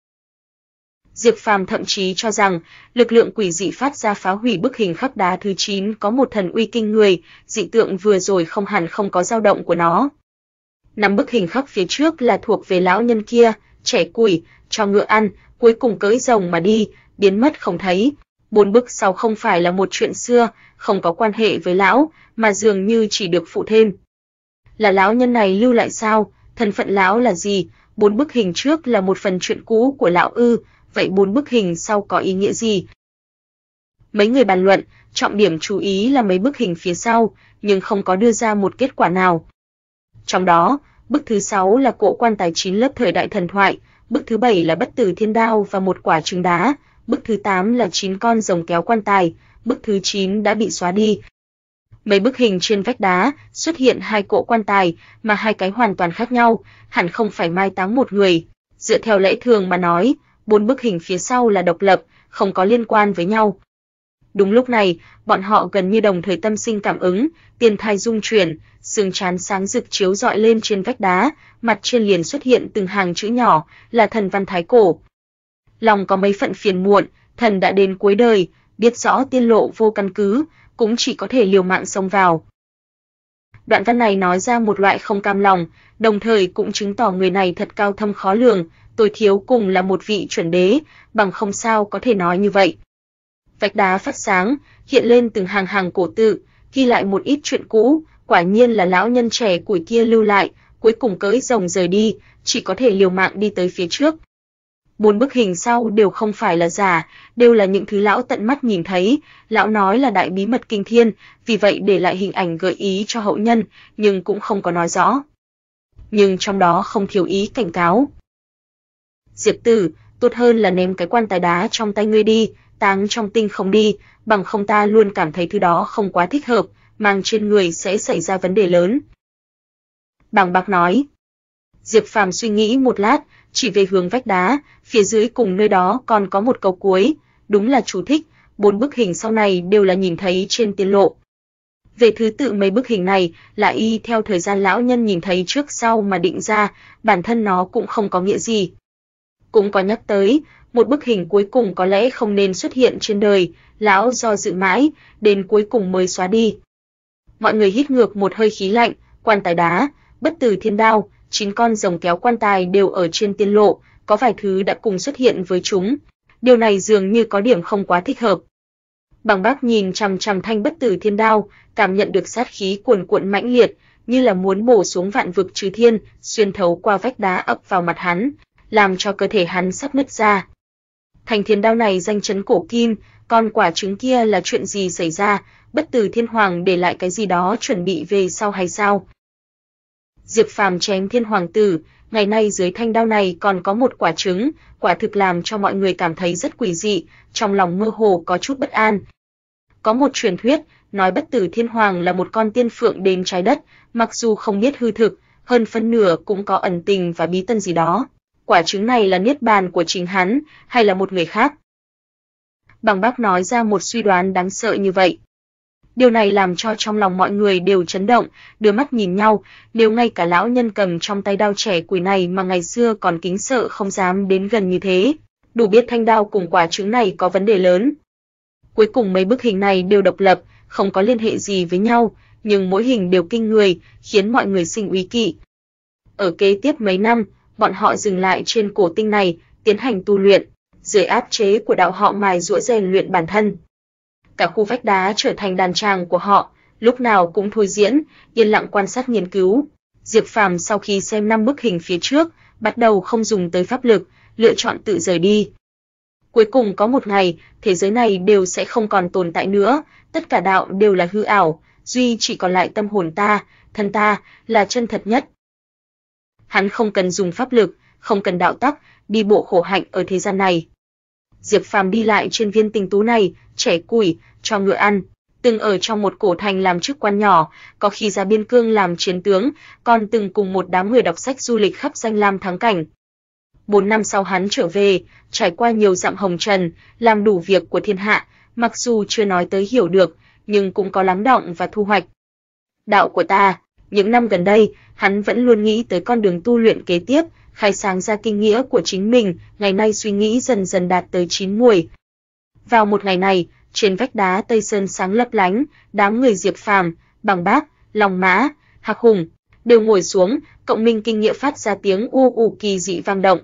Diệp Phàm thậm chí cho rằng, lực lượng quỷ dị phát ra phá hủy bức hình khắc đá thứ 9 có một thần uy kinh người, dị tượng vừa rồi không hẳn không có dao động của nó. Năm bức hình khắc phía trước là thuộc về lão nhân kia, trẻ quỷ cho ngựa ăn, cuối cùng cưỡi rồng mà đi, biến mất không thấy. Bốn bức sau không phải là một chuyện xưa, không có quan hệ với lão, mà dường như chỉ được phụ thêm. Là lão nhân này lưu lại sao? Thân phận lão là gì? Bốn bức hình trước là một phần chuyện cũ của lão ư? vậy bốn bức hình sau có ý nghĩa gì? Mấy người bàn luận, trọng điểm chú ý là mấy bức hình phía sau, nhưng không có đưa ra một kết quả nào. Trong đó, bức thứ 6 là cỗ quan tài chín lớp thời đại thần thoại, bức thứ 7 là bất tử thiên đao và một quả trứng đá, bức thứ 8 là chín con rồng kéo quan tài, bức thứ 9 đã bị xóa đi. Mấy bức hình trên vách đá xuất hiện hai cỗ quan tài mà hai cái hoàn toàn khác nhau, hẳn không phải mai táng một người. Dựa theo lễ thường mà nói, bốn bức hình phía sau là độc lập, không có liên quan với nhau. Đúng lúc này, bọn họ gần như đồng thời tâm sinh cảm ứng, tiền thai rung chuyển, sương chán sáng rực chiếu rọi lên trên vách đá, mặt trên liền xuất hiện từng hàng chữ nhỏ, là thần văn thái cổ. Lòng có mấy phận phiền muộn, thần đã đến cuối đời, biết rõ tiên lộ vô căn cứ, cũng chỉ có thể liều mạng xông vào. Đoạn văn này nói ra một loại không cam lòng, đồng thời cũng chứng tỏ người này thật cao thâm khó lường, tôi thiếu cùng là một vị chuẩn đế, bằng không sao có thể nói như vậy. Vách đá phát sáng, hiện lên từng hàng hàng cổ tự, ghi lại một ít chuyện cũ, quả nhiên là lão nhân trẻ tuổi kia lưu lại, cuối cùng cưỡi rồng rời đi, chỉ có thể liều mạng đi tới phía trước. Bốn bức hình sau đều không phải là giả, đều là những thứ lão tận mắt nhìn thấy, lão nói là đại bí mật kinh thiên, vì vậy để lại hình ảnh gợi ý cho hậu nhân, nhưng cũng không có nói rõ. Nhưng trong đó không thiếu ý cảnh cáo, Diệp Tử, tốt hơn là ném cái quan tài đá trong tay ngươi đi, táng trong tinh không đi, bằng không ta luôn cảm thấy thứ đó không quá thích hợp, mang trên người sẽ xảy ra vấn đề lớn." Bàng Bạc nói. Diệp Phàm suy nghĩ một lát, chỉ về hướng vách đá, phía dưới cùng nơi đó còn có một cầu cuối, đúng là chủ thích, bốn bức hình sau này đều là nhìn thấy trên tiến lộ. Về thứ tự mấy bức hình này là y theo thời gian lão nhân nhìn thấy trước sau mà định ra, bản thân nó cũng không có nghĩa gì cũng có nhắc tới, một bức hình cuối cùng có lẽ không nên xuất hiện trên đời, lão do dự mãi, đến cuối cùng mới xóa đi. Mọi người hít ngược một hơi khí lạnh, quan tài đá, bất tử thiên đao, chín con rồng kéo quan tài đều ở trên tiên lộ, có vài thứ đã cùng xuất hiện với chúng. Điều này dường như có điểm không quá thích hợp. Bằng bác nhìn chằm chằm thanh bất tử thiên đao, cảm nhận được sát khí cuồn cuộn mãnh liệt, như là muốn bổ xuống vạn vực trừ thiên, xuyên thấu qua vách đá ập vào mặt hắn, làm cho cơ thể hắn sắp nứt ra. Thành thiên đao này danh chấn cổ kim, còn quả trứng kia là chuyện gì xảy ra, bất tử thiên hoàng để lại cái gì đó chuẩn bị về sau hay sao? Diệp Phàm chém thiên hoàng tử, ngày nay dưới thanh đao này còn có một quả trứng, quả thực làm cho mọi người cảm thấy rất quỷ dị, trong lòng mơ hồ có chút bất an. Có một truyền thuyết nói bất tử thiên hoàng là một con tiên phượng đến trái đất, mặc dù không biết hư thực, hơn phân nửa cũng có ẩn tình và bí tân gì đó quả trứng này là niết bàn của chính hắn hay là một người khác. Bằng bác nói ra một suy đoán đáng sợ như vậy. Điều này làm cho trong lòng mọi người đều chấn động, đưa mắt nhìn nhau, nếu ngay cả lão nhân cầm trong tay đao trẻ quỷ này mà ngày xưa còn kính sợ không dám đến gần như thế, đủ biết thanh đao cùng quả trứng này có vấn đề lớn. Cuối cùng mấy bức hình này đều độc lập, không có liên hệ gì với nhau, nhưng mỗi hình đều kinh người, khiến mọi người sinh uy kỵ. Ở kế tiếp mấy năm, bọn họ dừng lại trên cổ tinh này, tiến hành tu luyện, dưới áp chế của đạo họ mài giũa rèn luyện bản thân. Cả khu vách đá trở thành đàn tràng của họ, lúc nào cũng thôi diễn, yên lặng quan sát nghiên cứu. Diệp Phàm sau khi xem năm bức hình phía trước, bắt đầu không dùng tới pháp lực, lựa chọn tự rời đi. Cuối cùng có một ngày, thế giới này đều sẽ không còn tồn tại nữa, tất cả đạo đều là hư ảo, duy chỉ còn lại tâm hồn ta, thân ta là chân thật nhất hắn không cần dùng pháp lực, không cần đạo tắc, đi bộ khổ hạnh ở thế gian này. Diệp Phàm đi lại trên viên tình tú này, trẻ củi, cho ngựa ăn, từng ở trong một cổ thành làm chức quan nhỏ, có khi ra biên cương làm chiến tướng, còn từng cùng một đám người đọc sách du lịch khắp danh lam thắng cảnh. Bốn năm sau hắn trở về, trải qua nhiều dặm hồng trần, làm đủ việc của thiên hạ, mặc dù chưa nói tới hiểu được, nhưng cũng có lắng động và thu hoạch. Đạo của ta, những năm gần đây, hắn vẫn luôn nghĩ tới con đường tu luyện kế tiếp, khai sáng ra kinh nghĩa của chính mình, ngày nay suy nghĩ dần dần đạt tới chín muồi. Vào một ngày này, trên vách đá Tây Sơn sáng lấp lánh, đám người Diệp Phàm, Bằng Bác, Long Mã, Hạc Hùng đều ngồi xuống, cộng minh kinh nghĩa phát ra tiếng u u kỳ dị vang động.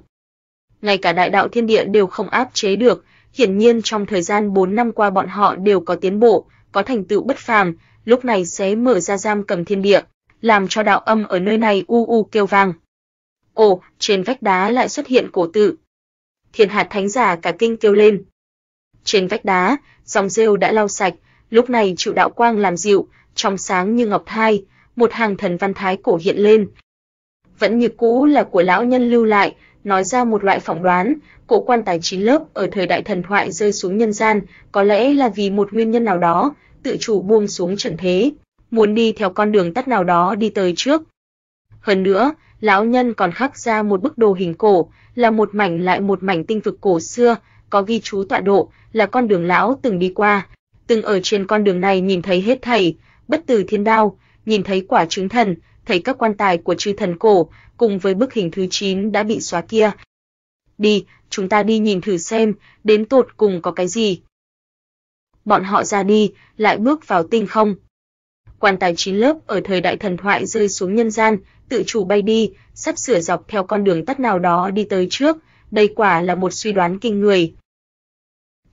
Ngay cả đại đạo thiên địa đều không áp chế được, hiển nhiên trong thời gian 4 năm qua bọn họ đều có tiến bộ, có thành tựu bất phàm, lúc này sẽ mở ra giam cầm thiên địa, làm cho đạo âm ở nơi này u u kêu vang. Ồ, trên vách đá lại xuất hiện cổ tự. Thiên hạt thánh giả cả kinh kêu lên. Trên vách đá, dòng rêu đã lau sạch, lúc này trụ đạo quang làm dịu, trong sáng như ngọc thai, một hàng thần văn thái cổ hiện lên. Vẫn như cũ là của lão nhân lưu lại, nói ra một loại phỏng đoán, cổ quan tài chín lớp ở thời đại thần thoại rơi xuống nhân gian, có lẽ là vì một nguyên nhân nào đó, tự chủ buông xuống trần thế muốn đi theo con đường tắt nào đó đi tới trước. Hơn nữa, lão nhân còn khắc ra một bức đồ hình cổ, là một mảnh lại một mảnh tinh vực cổ xưa, có ghi chú tọa độ, là con đường lão từng đi qua, từng ở trên con đường này nhìn thấy hết thảy, bất tử thiên đao, nhìn thấy quả trứng thần, thấy các quan tài của chư thần cổ, cùng với bức hình thứ 9 đã bị xóa kia. Đi, chúng ta đi nhìn thử xem, đến tột cùng có cái gì. Bọn họ ra đi, lại bước vào tinh không quan tài chín lớp ở thời đại thần thoại rơi xuống nhân gian, tự chủ bay đi, sắp sửa dọc theo con đường tắt nào đó đi tới trước, đây quả là một suy đoán kinh người.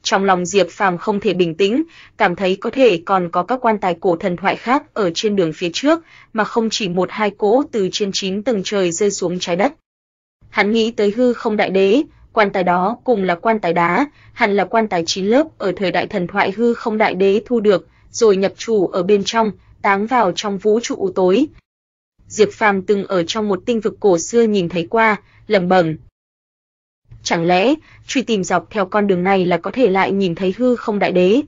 Trong lòng Diệp Phàm không thể bình tĩnh, cảm thấy có thể còn có các quan tài cổ thần thoại khác ở trên đường phía trước, mà không chỉ một hai cỗ từ trên chín tầng trời rơi xuống trái đất. Hắn nghĩ tới hư không đại đế, quan tài đó cùng là quan tài đá, hẳn là quan tài chín lớp ở thời đại thần thoại hư không đại đế thu được, rồi nhập chủ ở bên trong, táng vào trong vũ trụ u tối. Diệp Phàm từng ở trong một tinh vực cổ xưa nhìn thấy qua, lẩm bẩm. Chẳng lẽ, truy tìm dọc theo con đường này là có thể lại nhìn thấy hư không đại đế?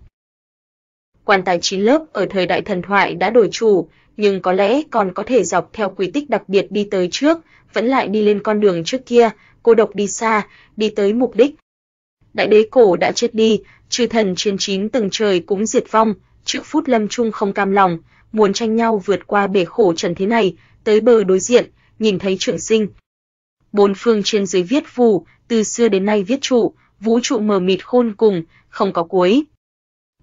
Quan tài chín lớp ở thời đại thần thoại đã đổi chủ, nhưng có lẽ còn có thể dọc theo quy tích đặc biệt đi tới trước, vẫn lại đi lên con đường trước kia, cô độc đi xa, đi tới mục đích. Đại đế cổ đã chết đi, chư thần trên chín tầng trời cũng diệt vong, chữ phút lâm trung không cam lòng, muốn tranh nhau vượt qua bể khổ trần thế này, tới bờ đối diện, nhìn thấy trưởng sinh. Bốn phương trên dưới viết phù, từ xưa đến nay viết trụ, vũ trụ mờ mịt khôn cùng, không có cuối.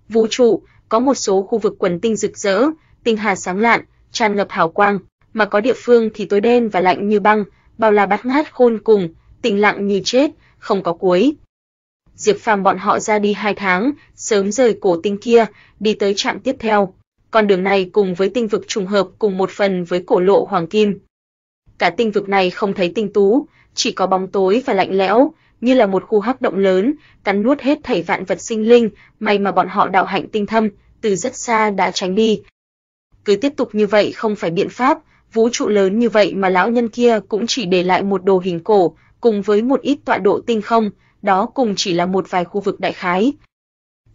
Vũ trụ có một số khu vực quần tinh rực rỡ, tinh hà sáng lạn, tràn ngập hào quang, mà có địa phương thì tối đen và lạnh như băng, bao la bát ngát khôn cùng, tĩnh lặng như chết, không có cuối. Diệp Phàm bọn họ ra đi hai tháng, sớm rời cổ tinh kia, đi tới trạm tiếp theo con đường này cùng với tinh vực trùng hợp cùng một phần với cổ lộ hoàng kim. Cả tinh vực này không thấy tinh tú, chỉ có bóng tối và lạnh lẽo, như là một khu hắc động lớn, cắn nuốt hết thảy vạn vật sinh linh, may mà bọn họ đạo hạnh tinh thâm, từ rất xa đã tránh đi. Cứ tiếp tục như vậy không phải biện pháp, vũ trụ lớn như vậy mà lão nhân kia cũng chỉ để lại một đồ hình cổ, cùng với một ít tọa độ tinh không, đó cùng chỉ là một vài khu vực đại khái.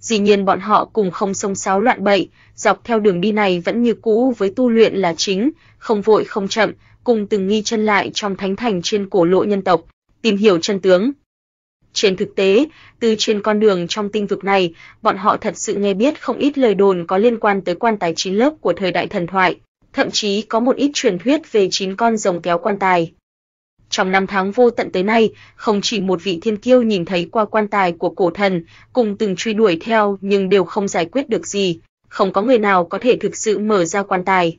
Dĩ nhiên bọn họ cùng không sông sáo loạn bậy, dọc theo đường đi này vẫn như cũ với tu luyện là chính, không vội không chậm, cùng từng nghi chân lại trong thánh thành trên cổ lộ nhân tộc, tìm hiểu chân tướng. Trên thực tế, từ trên con đường trong tinh vực này, bọn họ thật sự nghe biết không ít lời đồn có liên quan tới quan tài chín lớp của thời đại thần thoại, thậm chí có một ít truyền thuyết về chín con rồng kéo quan tài. Trong năm tháng vô tận tới nay, không chỉ một vị thiên kiêu nhìn thấy qua quan tài của cổ thần, cùng từng truy đuổi theo nhưng đều không giải quyết được gì, không có người nào có thể thực sự mở ra quan tài.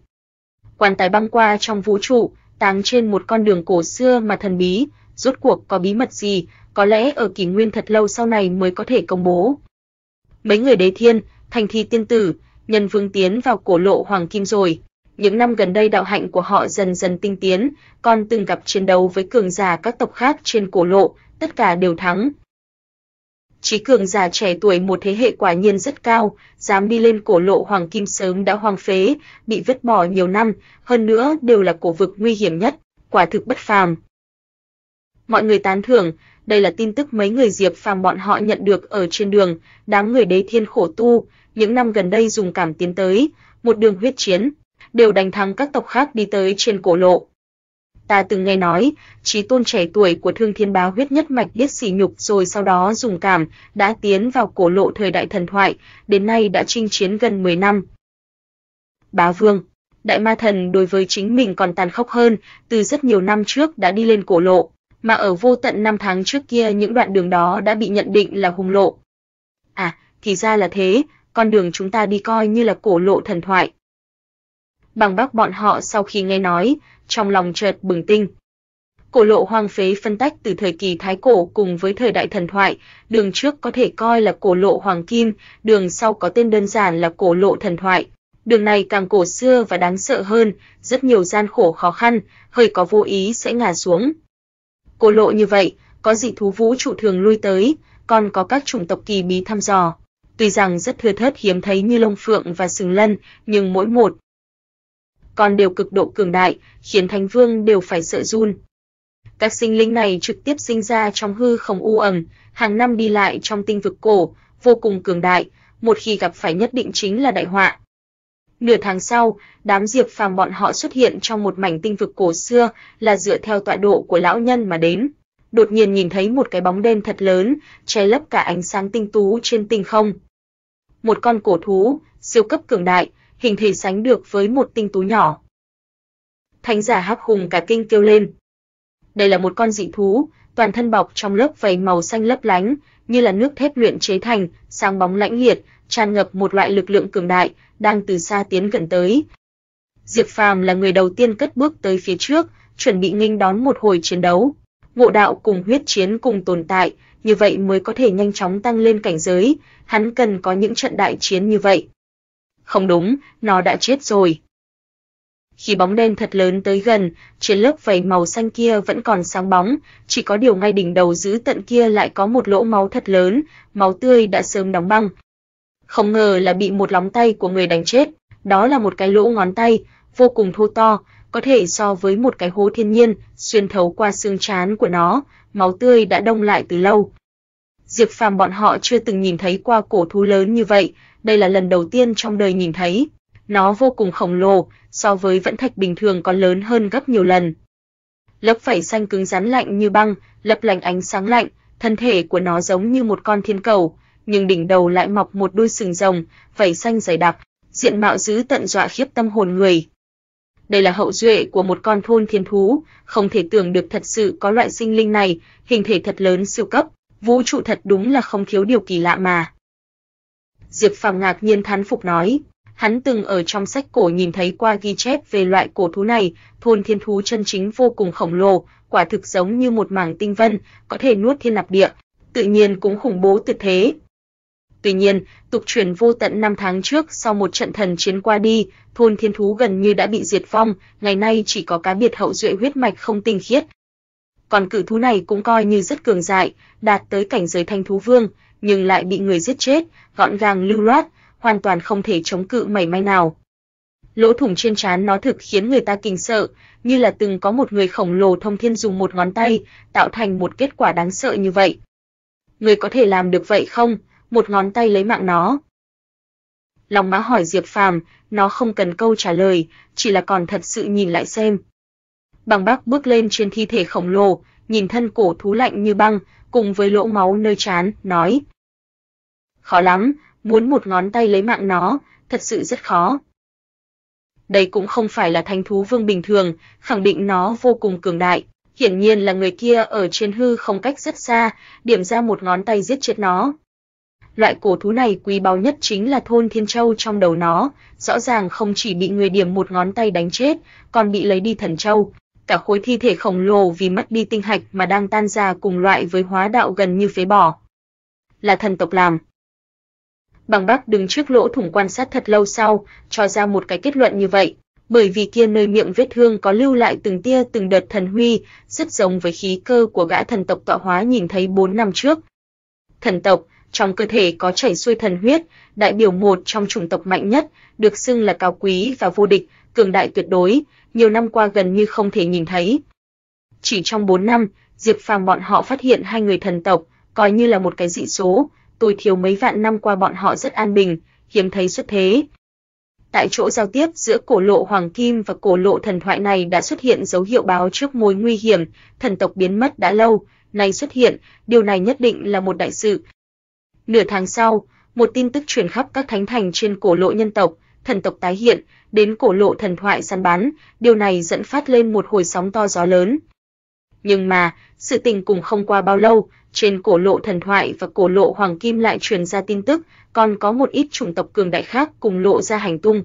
Quan tài băng qua trong vũ trụ, táng trên một con đường cổ xưa mà thần bí, rốt cuộc có bí mật gì, có lẽ ở kỷ nguyên thật lâu sau này mới có thể công bố. Mấy người đế thiên, thành thi tiên tử, nhân vương tiến vào cổ lộ hoàng kim rồi, những năm gần đây đạo hạnh của họ dần dần tinh tiến, còn từng gặp chiến đấu với cường giả các tộc khác trên cổ lộ, tất cả đều thắng. Chí cường giả trẻ tuổi một thế hệ quả nhiên rất cao, dám đi lên cổ lộ hoàng kim sớm đã hoang phế, bị vứt bỏ nhiều năm, hơn nữa đều là cổ vực nguy hiểm nhất, quả thực bất phàm. Mọi người tán thưởng, đây là tin tức mấy người Diệp Phàm bọn họ nhận được ở trên đường, đám người đế thiên khổ tu, những năm gần đây dùng cảm tiến tới, một đường huyết chiến, đều đánh thắng các tộc khác đi tới trên cổ lộ. Ta từng nghe nói, trí tôn trẻ tuổi của Thương Thiên Báo huyết nhất mạch biết sỉ nhục rồi sau đó dùng cảm, đã tiến vào cổ lộ thời đại thần thoại, đến nay đã chinh chiến gần 10 năm. Bá Vương, đại ma thần đối với chính mình còn tàn khốc hơn, từ rất nhiều năm trước đã đi lên cổ lộ, mà ở vô tận năm tháng trước kia những đoạn đường đó đã bị nhận định là hung lộ. À, thì ra là thế, con đường chúng ta đi coi như là cổ lộ thần thoại bằng bác bọn họ sau khi nghe nói, trong lòng chợt bừng tinh. Cổ lộ hoang phế phân tách từ thời kỳ thái cổ cùng với thời đại thần thoại, đường trước có thể coi là cổ lộ hoàng kim, đường sau có tên đơn giản là cổ lộ thần thoại. Đường này càng cổ xưa và đáng sợ hơn, rất nhiều gian khổ khó khăn, hơi có vô ý sẽ ngả xuống. Cổ lộ như vậy, có dị thú vũ trụ thường lui tới, còn có các chủng tộc kỳ bí thăm dò. Tuy rằng rất thưa thớt hiếm thấy như lông phượng và sừng lân, nhưng mỗi một còn đều cực độ cường đại, khiến Thánh Vương đều phải sợ run. Các sinh linh này trực tiếp sinh ra trong hư không u ẩn, hàng năm đi lại trong tinh vực cổ, vô cùng cường đại, một khi gặp phải nhất định chính là đại họa. Nửa tháng sau, đám Diệp Phàm bọn họ xuất hiện trong một mảnh tinh vực cổ xưa, là dựa theo tọa độ của lão nhân mà đến. Đột nhiên nhìn thấy một cái bóng đen thật lớn, che lấp cả ánh sáng tinh tú trên tinh không. Một con cổ thú, siêu cấp cường đại, hình thể sánh được với một tinh tú nhỏ. Thánh giả hắc hùng cả kinh kêu lên. Đây là một con dị thú, toàn thân bọc trong lớp vảy màu xanh lấp lánh, như là nước thép luyện chế thành, sáng bóng lãnh liệt, tràn ngập một loại lực lượng cường đại, đang từ xa tiến gần tới. Diệp Phàm là người đầu tiên cất bước tới phía trước, chuẩn bị nghênh đón một hồi chiến đấu. Ngộ đạo cùng huyết chiến cùng tồn tại, như vậy mới có thể nhanh chóng tăng lên cảnh giới, hắn cần có những trận đại chiến như vậy. Không đúng, nó đã chết rồi. Khi bóng đen thật lớn tới gần, trên lớp vảy màu xanh kia vẫn còn sáng bóng, chỉ có điều ngay đỉnh đầu giữ tận kia lại có một lỗ máu thật lớn, máu tươi đã sớm đóng băng. Không ngờ là bị một lóng tay của người đánh chết, đó là một cái lỗ ngón tay, vô cùng thô to, có thể so với một cái hố thiên nhiên, xuyên thấu qua xương chán của nó, máu tươi đã đông lại từ lâu. Diệp Phàm bọn họ chưa từng nhìn thấy qua cổ thú lớn như vậy, đây là lần đầu tiên trong đời nhìn thấy. Nó vô cùng khổng lồ, so với vẫn thạch bình thường còn lớn hơn gấp nhiều lần. Lớp vảy xanh cứng rắn lạnh như băng, lấp lánh ánh sáng lạnh, thân thể của nó giống như một con thiên cầu, nhưng đỉnh đầu lại mọc một đuôi sừng rồng, vảy xanh dày đặc, diện mạo dữ tận dọa khiếp tâm hồn người. Đây là hậu duệ của một con thôn thiên thú, không thể tưởng được thật sự có loại sinh linh này, hình thể thật lớn siêu cấp, vũ trụ thật đúng là không thiếu điều kỳ lạ mà. Diệp Phàm ngạc nhiên thán phục nói, hắn từng ở trong sách cổ nhìn thấy qua ghi chép về loại cổ thú này, thôn thiên thú chân chính vô cùng khổng lồ, quả thực giống như một mảng tinh vân, có thể nuốt thiên nạp địa, tự nhiên cũng khủng bố tuyệt thế. Tuy nhiên, tục truyền vô tận năm tháng trước sau một trận thần chiến qua đi, thôn thiên thú gần như đã bị diệt vong, ngày nay chỉ có cá biệt hậu duệ huyết mạch không tinh khiết. Còn cử thú này cũng coi như rất cường dại, đạt tới cảnh giới thanh thú vương, nhưng lại bị người giết chết, gọn gàng lưu loát, hoàn toàn không thể chống cự mảy may nào. Lỗ thủng trên trán nó thực khiến người ta kinh sợ, như là từng có một người khổng lồ thông thiên dùng một ngón tay, tạo thành một kết quả đáng sợ như vậy. Người có thể làm được vậy không? Một ngón tay lấy mạng nó. Lòng mã hỏi Diệp Phàm, nó không cần câu trả lời, chỉ là còn thật sự nhìn lại xem. Bằng bác bước lên trên thi thể khổng lồ, nhìn thân cổ thú lạnh như băng, cùng với lỗ máu nơi trán, nói khó lắm, muốn một ngón tay lấy mạng nó, thật sự rất khó. Đây cũng không phải là thánh thú vương bình thường, khẳng định nó vô cùng cường đại, hiển nhiên là người kia ở trên hư không cách rất xa, điểm ra một ngón tay giết chết nó. Loại cổ thú này quý báu nhất chính là thôn Thiên Châu trong đầu nó, rõ ràng không chỉ bị người điểm một ngón tay đánh chết, còn bị lấy đi thần châu, cả khối thi thể khổng lồ vì mất đi tinh hạch mà đang tan ra cùng loại với hóa đạo gần như phế bỏ. Là thần tộc làm, Bằng Bắc đứng trước lỗ thủng quan sát thật lâu sau, cho ra một cái kết luận như vậy, bởi vì kia nơi miệng vết thương có lưu lại từng tia từng đợt thần huy, rất giống với khí cơ của gã thần tộc tọa hóa nhìn thấy 4 năm trước. Thần tộc, trong cơ thể có chảy xuôi thần huyết, đại biểu một trong chủng tộc mạnh nhất, được xưng là cao quý và vô địch, cường đại tuyệt đối, nhiều năm qua gần như không thể nhìn thấy. Chỉ trong 4 năm, Diệp Phàm bọn họ phát hiện hai người thần tộc, coi như là một cái dị số, Tuổi thiếu mấy vạn năm qua bọn họ rất an bình, hiếm thấy xuất thế. Tại chỗ giao tiếp giữa cổ lộ hoàng kim và cổ lộ thần thoại này đã xuất hiện dấu hiệu báo trước mối nguy hiểm, thần tộc biến mất đã lâu, nay xuất hiện, điều này nhất định là một đại sự. Nửa tháng sau, một tin tức truyền khắp các thánh thành trên cổ lộ nhân tộc, thần tộc tái hiện, đến cổ lộ thần thoại săn bắn, điều này dẫn phát lên một hồi sóng to gió lớn. Nhưng mà, sự tình cũng không qua bao lâu, trên cổ lộ thần thoại và cổ lộ hoàng kim lại truyền ra tin tức, còn có một ít chủng tộc cường đại khác cùng lộ ra hành tung.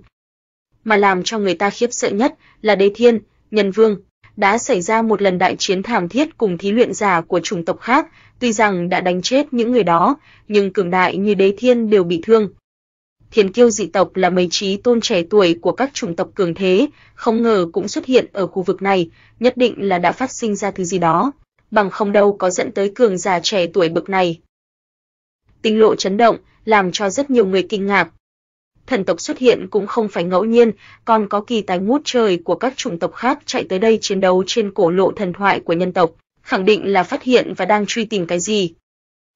Mà làm cho người ta khiếp sợ nhất là Đế Thiên, Nhân Vương đã xảy ra một lần đại chiến thảm thiết cùng thí luyện giả của chủng tộc khác, tuy rằng đã đánh chết những người đó, nhưng cường đại như Đế Thiên đều bị thương, Thiền kiêu dị tộc là mấy trí tôn trẻ tuổi của các chủng tộc cường thế, không ngờ cũng xuất hiện ở khu vực này, nhất định là đã phát sinh ra thứ gì đó, bằng không đâu có dẫn tới cường già trẻ tuổi bậc này. Tinh lộ chấn động, làm cho rất nhiều người kinh ngạc. Thần tộc xuất hiện cũng không phải ngẫu nhiên, còn có kỳ tài ngút trời của các chủng tộc khác chạy tới đây chiến đấu trên cổ lộ thần thoại của nhân tộc, khẳng định là phát hiện và đang truy tìm cái gì.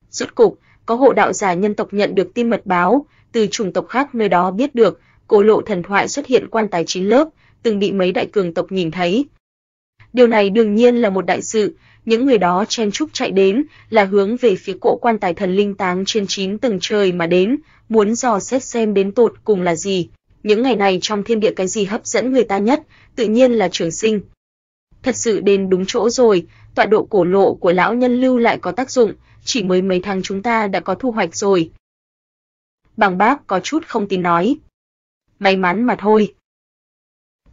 Rốt cục, có hộ đạo giả nhân tộc nhận được tin mật báo, từ chủng tộc khác nơi đó biết được, cổ lộ thần thoại xuất hiện quan tài chín lớp, từng bị mấy đại cường tộc nhìn thấy. Điều này đương nhiên là một đại sự, những người đó chen chúc chạy đến, là hướng về phía cổ quan tài thần linh táng trên chín tầng trời mà đến, muốn dò xét xem đến tột cùng là gì. Những ngày này trong thiên địa cái gì hấp dẫn người ta nhất, tự nhiên là trường sinh. Thật sự đến đúng chỗ rồi, tọa độ cổ lộ của lão nhân lưu lại có tác dụng, chỉ mới mấy tháng chúng ta đã có thu hoạch rồi bằng bác có chút không tin nói. May mắn mà thôi.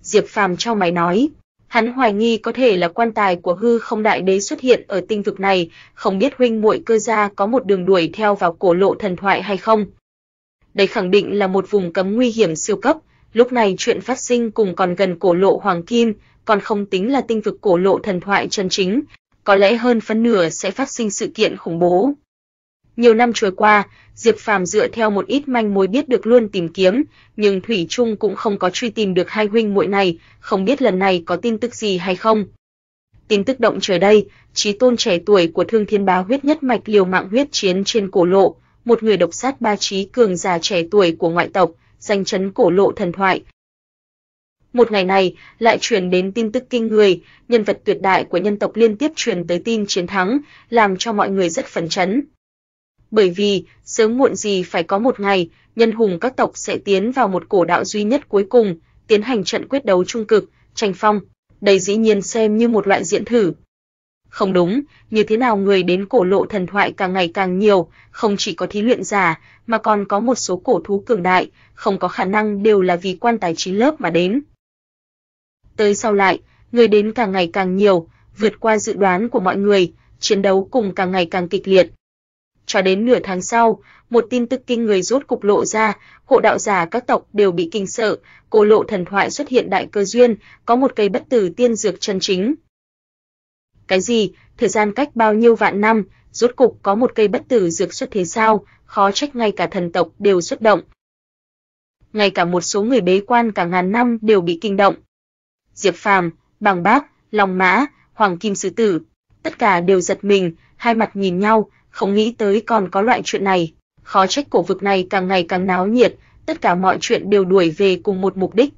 Diệp Phàm cho mày nói, hắn hoài nghi có thể là quan tài của hư không đại đế xuất hiện ở tinh vực này, không biết huynh muội cơ gia có một đường đuổi theo vào cổ lộ thần thoại hay không. Đây khẳng định là một vùng cấm nguy hiểm siêu cấp, lúc này chuyện phát sinh cùng còn gần cổ lộ hoàng kim, còn không tính là tinh vực cổ lộ thần thoại chân chính, có lẽ hơn phân nửa sẽ phát sinh sự kiện khủng bố. Nhiều năm trôi qua, Diệp Phàm dựa theo một ít manh mối biết được luôn tìm kiếm, nhưng thủy chung cũng không có truy tìm được hai huynh muội này, không biết lần này có tin tức gì hay không. Tin tức động trời đây, chí tôn trẻ tuổi của Thương Thiên Bá huyết nhất mạch liều mạng huyết chiến trên cổ lộ, một người độc sát ba trí cường già trẻ tuổi của ngoại tộc, danh chấn cổ lộ thần thoại. Một ngày này, lại truyền đến tin tức kinh người, nhân vật tuyệt đại của nhân tộc liên tiếp truyền tới tin chiến thắng, làm cho mọi người rất phấn chấn bởi vì sớm muộn gì phải có một ngày, nhân hùng các tộc sẽ tiến vào một cổ đạo duy nhất cuối cùng, tiến hành trận quyết đấu trung cực, tranh phong. Đây dĩ nhiên xem như một loại diễn thử. Không đúng, như thế nào người đến cổ lộ thần thoại càng ngày càng nhiều, không chỉ có thí luyện giả, mà còn có một số cổ thú cường đại, không có khả năng đều là vì quan tài trí lớp mà đến. Tới sau lại, người đến càng ngày càng nhiều, vượt qua dự đoán của mọi người, chiến đấu cùng càng ngày càng kịch liệt, cho đến nửa tháng sau, một tin tức kinh người rốt cục lộ ra, hộ đạo giả các tộc đều bị kinh sợ, cổ lộ thần thoại xuất hiện đại cơ duyên, có một cây bất tử tiên dược chân chính. Cái gì? Thời gian cách bao nhiêu vạn năm, rốt cục có một cây bất tử dược xuất thế sao, khó trách ngay cả thần tộc đều xuất động. Ngay cả một số người bế quan cả ngàn năm đều bị kinh động. Diệp Phàm, Bàng Bác, Long Mã, Hoàng Kim Sứ Tử, tất cả đều giật mình, hai mặt nhìn nhau, không nghĩ tới còn có loại chuyện này. Khó trách cổ vực này càng ngày càng náo nhiệt, tất cả mọi chuyện đều đuổi về cùng một mục đích.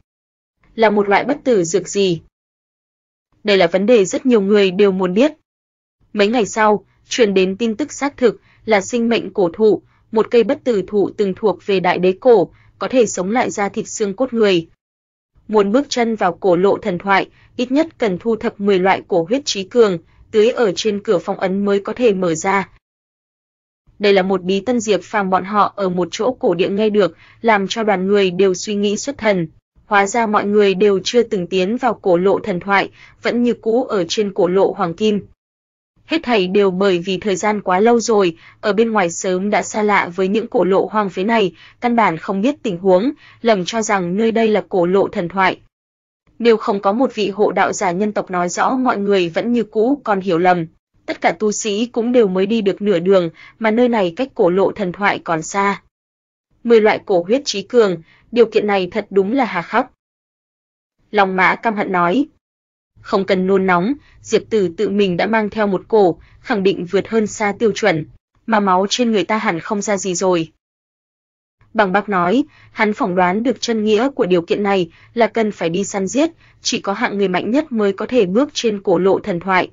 Là một loại bất tử dược gì? Đây là vấn đề rất nhiều người đều muốn biết. Mấy ngày sau, truyền đến tin tức xác thực là sinh mệnh cổ thụ, một cây bất tử thụ từng thuộc về đại đế cổ, có thể sống lại ra thịt xương cốt người. Muốn bước chân vào cổ lộ thần thoại, ít nhất cần thu thập 10 loại cổ huyết trí cường, tưới ở trên cửa phong ấn mới có thể mở ra, đây là một bí tân Diệp Phàm bọn họ ở một chỗ cổ địa ngay được, làm cho đoàn người đều suy nghĩ xuất thần. Hóa ra mọi người đều chưa từng tiến vào cổ lộ thần thoại, vẫn như cũ ở trên cổ lộ hoàng kim. Hết thảy đều bởi vì thời gian quá lâu rồi, ở bên ngoài sớm đã xa lạ với những cổ lộ hoang phế này, căn bản không biết tình huống, lầm cho rằng nơi đây là cổ lộ thần thoại. Nếu không có một vị hộ đạo giả nhân tộc nói rõ mọi người vẫn như cũ còn hiểu lầm tất cả tu sĩ cũng đều mới đi được nửa đường, mà nơi này cách cổ lộ thần thoại còn xa. Mười loại cổ huyết trí cường, điều kiện này thật đúng là hà khắc. Long Mã căm hận nói, không cần nôn nóng, Diệp Tử tự mình đã mang theo một cổ, khẳng định vượt hơn xa tiêu chuẩn, mà máu trên người ta hẳn không ra gì rồi. Bằng bác nói, hắn phỏng đoán được chân nghĩa của điều kiện này là cần phải đi săn giết, chỉ có hạng người mạnh nhất mới có thể bước trên cổ lộ thần thoại,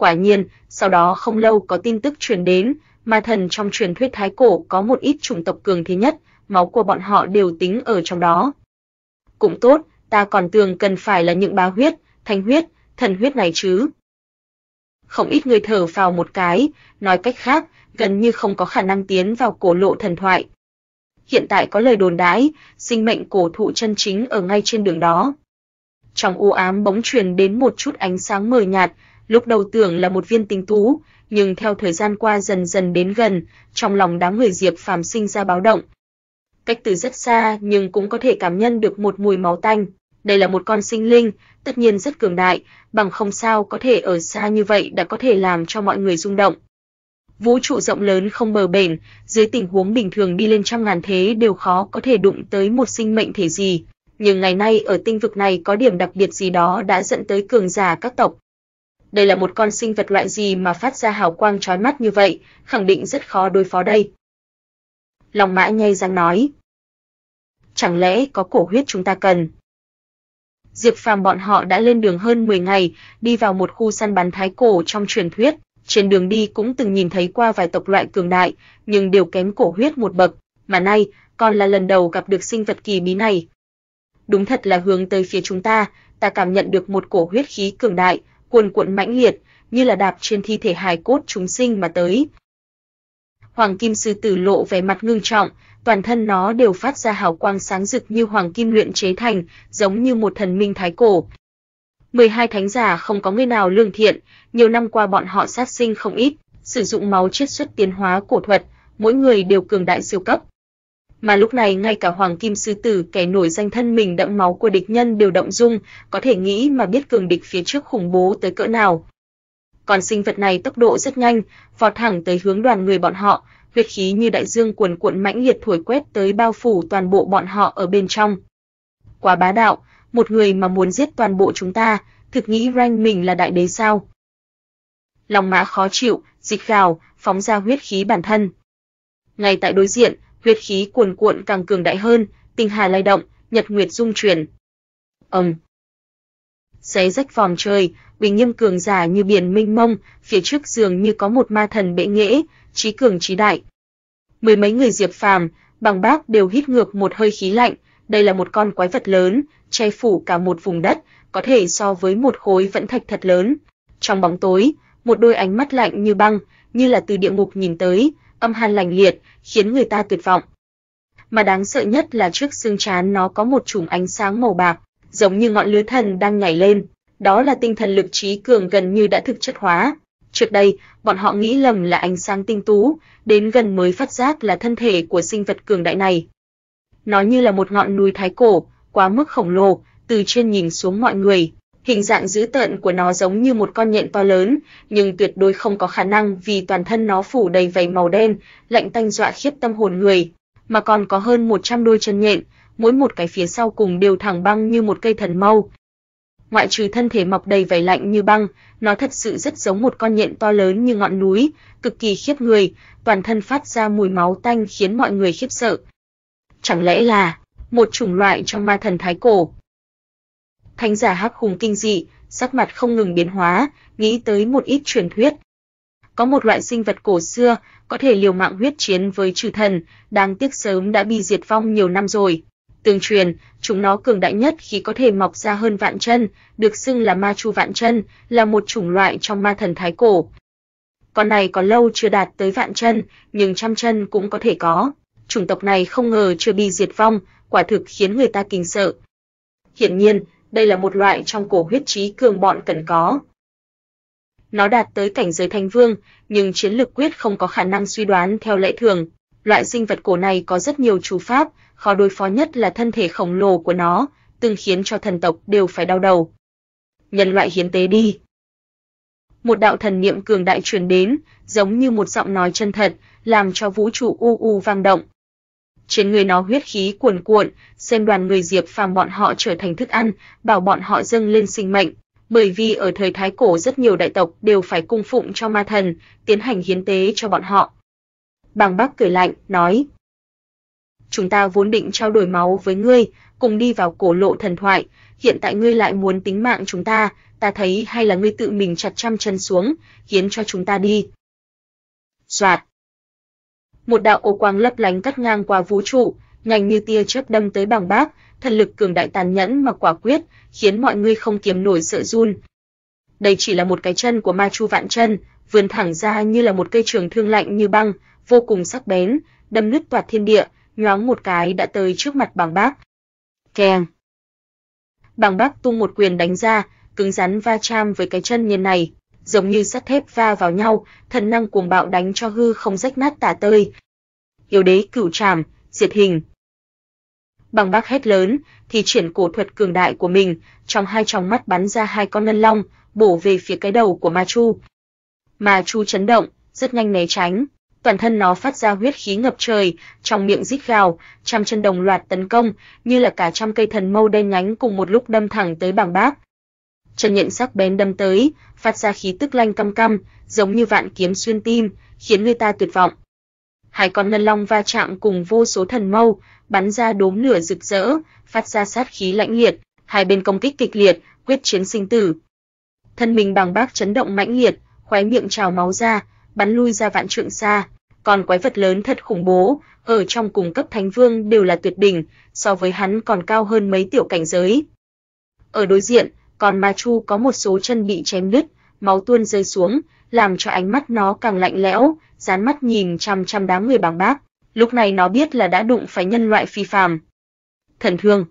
Quả nhiên, sau đó không lâu có tin tức truyền đến, ma thần trong truyền thuyết Thái Cổ có một ít chủng tộc cường thế nhất, máu của bọn họ đều tính ở trong đó. Cũng tốt, ta còn tưởng cần phải là những bá huyết, thanh huyết, thần huyết này chứ. Không ít người thở phào một cái, nói cách khác, gần như không có khả năng tiến vào cổ lộ thần thoại. Hiện tại có lời đồn đãi, sinh mệnh cổ thụ chân chính ở ngay trên đường đó. Trong u ám bóng truyền đến một chút ánh sáng mờ nhạt, lúc đầu tưởng là một viên tinh tú, nhưng theo thời gian qua dần dần đến gần, trong lòng đám người Diệp Phàm sinh ra báo động. Cách từ rất xa nhưng cũng có thể cảm nhận được một mùi máu tanh, đây là một con sinh linh, tất nhiên rất cường đại, bằng không sao có thể ở xa như vậy đã có thể làm cho mọi người rung động. Vũ trụ rộng lớn không bờ bển, dưới tình huống bình thường đi lên trăm ngàn thế đều khó có thể đụng tới một sinh mệnh thể gì, nhưng ngày nay ở tinh vực này có điểm đặc biệt gì đó đã dẫn tới cường giả các tộc, đây là một con sinh vật loại gì mà phát ra hào quang chói mắt như vậy, khẳng định rất khó đối phó đây. Long mã nhây răng nói. Chẳng lẽ có cổ huyết chúng ta cần? Diệp Phàm bọn họ đã lên đường hơn 10 ngày, đi vào một khu săn bắn thái cổ trong truyền thuyết, trên đường đi cũng từng nhìn thấy qua vài tộc loại cường đại, nhưng đều kém cổ huyết một bậc, mà nay còn là lần đầu gặp được sinh vật kỳ bí này. Đúng thật là hướng tới phía chúng ta, ta cảm nhận được một cổ huyết khí cường đại, cuồn cuộn mãnh liệt, như là đạp trên thi thể hài cốt chúng sinh mà tới. Hoàng kim sư tử lộ vẻ mặt ngưng trọng, toàn thân nó đều phát ra hào quang sáng rực như hoàng kim luyện chế thành, giống như một thần minh thái cổ. 12 thánh giả không có người nào lương thiện, nhiều năm qua bọn họ sát sinh không ít, sử dụng máu chiết xuất tiến hóa cổ thuật, mỗi người đều cường đại siêu cấp mà lúc này ngay cả Hoàng Kim Sư Tử kẻ nổi danh thân mình đẫm máu của địch nhân đều động dung, có thể nghĩ mà biết cường địch phía trước khủng bố tới cỡ nào. Còn sinh vật này tốc độ rất nhanh, vọt thẳng tới hướng đoàn người bọn họ, huyết khí như đại dương cuồn cuộn mãnh liệt thổi quét tới bao phủ toàn bộ bọn họ ở bên trong. Quá bá đạo, một người mà muốn giết toàn bộ chúng ta, thực nghĩ rank mình là đại đế sao? Lòng mã khó chịu, dịch gào, phóng ra huyết khí bản thân. Ngay tại đối diện, huyết khí cuồn cuộn càng cường đại hơn, tinh hà lay động, nhật nguyệt dung chuyển. Ầm. Um. Xé rách vòng trời, Bình Nghiêm cường giả như biển minh mông, phía trước dường như có một ma thần bệ nghệ, trí cường trí đại. Mười mấy người Diệp Phàm, Bằng Bác đều hít ngược một hơi khí lạnh, đây là một con quái vật lớn, che phủ cả một vùng đất, có thể so với một khối vẫn thạch thật lớn. Trong bóng tối, một đôi ánh mắt lạnh như băng, như là từ địa ngục nhìn tới, âm hàn lạnh liệt, khiến người ta tuyệt vọng. Mà đáng sợ nhất là trước xương trán nó có một chùm ánh sáng màu bạc, giống như ngọn lửa thần đang nhảy lên, đó là tinh thần lực trí cường gần như đã thực chất hóa. Trước đây, bọn họ nghĩ lầm là ánh sáng tinh tú, đến gần mới phát giác là thân thể của sinh vật cường đại này. Nó như là một ngọn núi thái cổ, quá mức khổng lồ, từ trên nhìn xuống mọi người, Hình dạng dữ tợn của nó giống như một con nhện to lớn, nhưng tuyệt đối không có khả năng vì toàn thân nó phủ đầy vảy màu đen, lạnh tanh dọa khiếp tâm hồn người, mà còn có hơn 100 đôi chân nhện, mỗi một cái phía sau cùng đều thẳng băng như một cây thần mâu. Ngoại trừ thân thể mọc đầy vảy lạnh như băng, nó thật sự rất giống một con nhện to lớn như ngọn núi, cực kỳ khiếp người, toàn thân phát ra mùi máu tanh khiến mọi người khiếp sợ. Chẳng lẽ là một chủng loại trong ma thần thái cổ? Thánh giả hắc hùng kinh dị, sắc mặt không ngừng biến hóa, nghĩ tới một ít truyền thuyết. Có một loại sinh vật cổ xưa có thể liều mạng huyết chiến với trừ thần, đáng tiếc sớm đã bị diệt vong nhiều năm rồi. Tương truyền, chúng nó cường đại nhất khi có thể mọc ra hơn vạn chân, được xưng là ma chu vạn chân, là một chủng loại trong ma thần thái cổ. Con này có lâu chưa đạt tới vạn chân, nhưng trăm chân cũng có thể có. Chủng tộc này không ngờ chưa bị diệt vong, quả thực khiến người ta kinh sợ. Hiển nhiên, đây là một loại trong cổ huyết chí cường bọn cần có. Nó đạt tới cảnh giới thanh vương, nhưng chiến lực quyết không có khả năng suy đoán theo lẽ thường. Loại sinh vật cổ này có rất nhiều chú pháp, khó đối phó nhất là thân thể khổng lồ của nó, từng khiến cho thần tộc đều phải đau đầu. Nhân loại hiến tế đi. Một đạo thần niệm cường đại truyền đến, giống như một giọng nói chân thật, làm cho vũ trụ u u vang động, trên người nó huyết khí cuồn cuộn, xem đoàn người Diệp Phàm bọn họ trở thành thức ăn, bảo bọn họ dâng lên sinh mệnh. Bởi vì ở thời thái cổ rất nhiều đại tộc đều phải cung phụng cho ma thần, tiến hành hiến tế cho bọn họ. Bàng Bắc cười lạnh, nói: "Chúng ta vốn định trao đổi máu với ngươi, cùng đi vào cổ lộ thần thoại, hiện tại ngươi lại muốn tính mạng chúng ta, ta thấy hay là ngươi tự mình chặt trăm chân xuống, khiến cho chúng ta đi." Soạt một đạo ô quang lấp lánh cắt ngang qua vũ trụ, nhanh như tia chớp đâm tới bằng bác, thần lực cường đại tàn nhẫn mà quả quyết, khiến mọi người không kiềm nổi sợ run. Đây chỉ là một cái chân của Ma Chu Vạn Chân, vươn thẳng ra như là một cây trường thương lạnh như băng, vô cùng sắc bén, đâm nứt toạt thiên địa, nhoáng một cái đã tới trước mặt Bàng Bác. Keng. Bàng Bác tung một quyền đánh ra, cứng rắn va chạm với cái chân nghiền này, giống như sắt thép va vào nhau, thần năng cuồng bạo đánh cho hư không rách nát tả tơi. Yếu đế cửu trảm, diệt hình. Bằng bác hét lớn, thì triển cổ thuật cường đại của mình, trong hai tròng mắt bắn ra hai con ngân long, bổ về phía cái đầu của Ma Chu. Ma Chu chấn động, rất nhanh né tránh, toàn thân nó phát ra huyết khí ngập trời, trong miệng rít gào, trăm chân đồng loạt tấn công, như là cả trăm cây thần mâu đen nhánh cùng một lúc đâm thẳng tới bảng bác. Trần Nhận sắc bén đâm tới, phát ra khí tức lanh căm căm, giống như vạn kiếm xuyên tim, khiến người ta tuyệt vọng. Hai con ngân long va chạm cùng vô số thần mâu, bắn ra đốm lửa rực rỡ, phát ra sát khí lãnh liệt, hai bên công kích kịch liệt, quyết chiến sinh tử. Thân mình bằng bác chấn động mãnh liệt, khóe miệng trào máu ra, bắn lui ra vạn trượng xa, còn quái vật lớn thật khủng bố, ở trong cùng cấp thánh vương đều là tuyệt đỉnh, so với hắn còn cao hơn mấy tiểu cảnh giới. Ở đối diện, còn Ma Chu có một số chân bị chém đứt, máu tuôn rơi xuống, làm cho ánh mắt nó càng lạnh lẽo, dán mắt nhìn chằm chằm đám người bằng bác. Lúc này nó biết là đã đụng phải nhân loại phi phàm. Thần thương.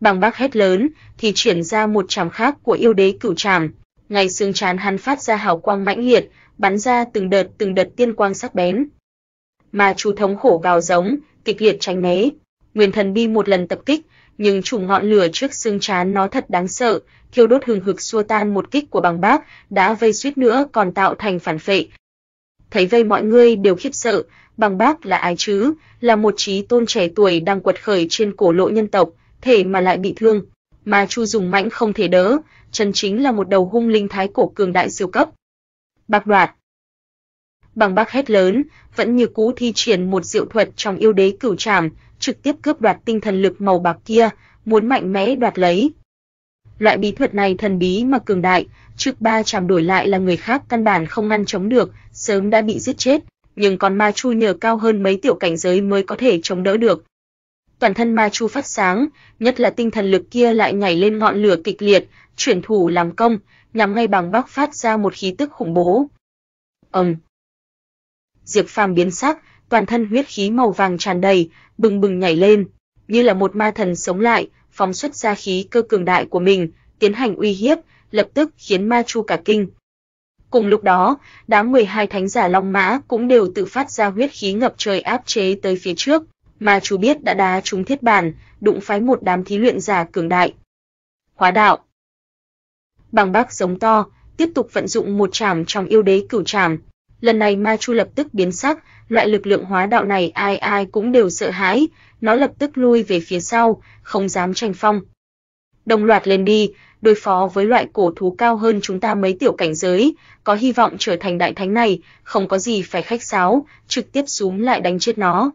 Bằng bác hét lớn, thì chuyển ra một trảm khác của yêu đế cửu trảm. Ngay xương chán hắn phát ra hào quang mãnh liệt, bắn ra từng đợt từng đợt tiên quang sắc bén. ma chu thống khổ gào giống, kịch liệt tránh né. Nguyên thần bi một lần tập kích, nhưng chùm ngọn lửa trước xương chán nó thật đáng sợ, thiêu đốt hừng hực xua tan một kích của bằng bác, đã vây suýt nữa còn tạo thành phản phệ. Thấy vây mọi người đều khiếp sợ, bằng bác là ai chứ, là một trí tôn trẻ tuổi đang quật khởi trên cổ lộ nhân tộc, thể mà lại bị thương, mà Chu dùng mạnh không thể đỡ, chân chính là một đầu hung linh thái cổ cường đại siêu cấp. Bạc đoạt, bằng bác hét lớn, vẫn như cũ thi triển một diệu thuật trong yêu đế cửu trảm, trực tiếp cướp đoạt tinh thần lực màu bạc kia, muốn mạnh mẽ đoạt lấy. Loại bí thuật này thần bí mà cường đại, trước ba trảm đổi lại là người khác căn bản không ngăn chống được, sớm đã bị giết chết, nhưng con ma chu nhờ cao hơn mấy tiểu cảnh giới mới có thể chống đỡ được. Toàn thân ma chu phát sáng, nhất là tinh thần lực kia lại nhảy lên ngọn lửa kịch liệt, chuyển thủ làm công, nhắm ngay bằng bác phát ra một khí tức khủng bố. Ầm, ừ, Diệp Phàm biến sắc, toàn thân huyết khí màu vàng tràn đầy, bừng bừng nhảy lên, như là một ma thần sống lại, phóng xuất ra khí cơ cường đại của mình, tiến hành uy hiếp, lập tức khiến ma chu cả kinh. Cùng lúc đó, đám 12 thánh giả Long Mã cũng đều tự phát ra huyết khí ngập trời áp chế tới phía trước, Ma Chu biết đã đá trúng thiết bản, đụng phái một đám thí luyện giả cường đại. Hóa đạo. Bằng bác giống to, tiếp tục vận dụng một trảm trong yêu đế cửu trảm, Lần này Ma Chu lập tức biến sắc, loại lực lượng hóa đạo này ai ai cũng đều sợ hãi, nó lập tức lui về phía sau, không dám tranh phong. Đồng loạt lên đi, đối phó với loại cổ thú cao hơn chúng ta mấy tiểu cảnh giới, có hy vọng trở thành đại thánh này, không có gì phải khách sáo, trực tiếp xuống lại đánh chết nó.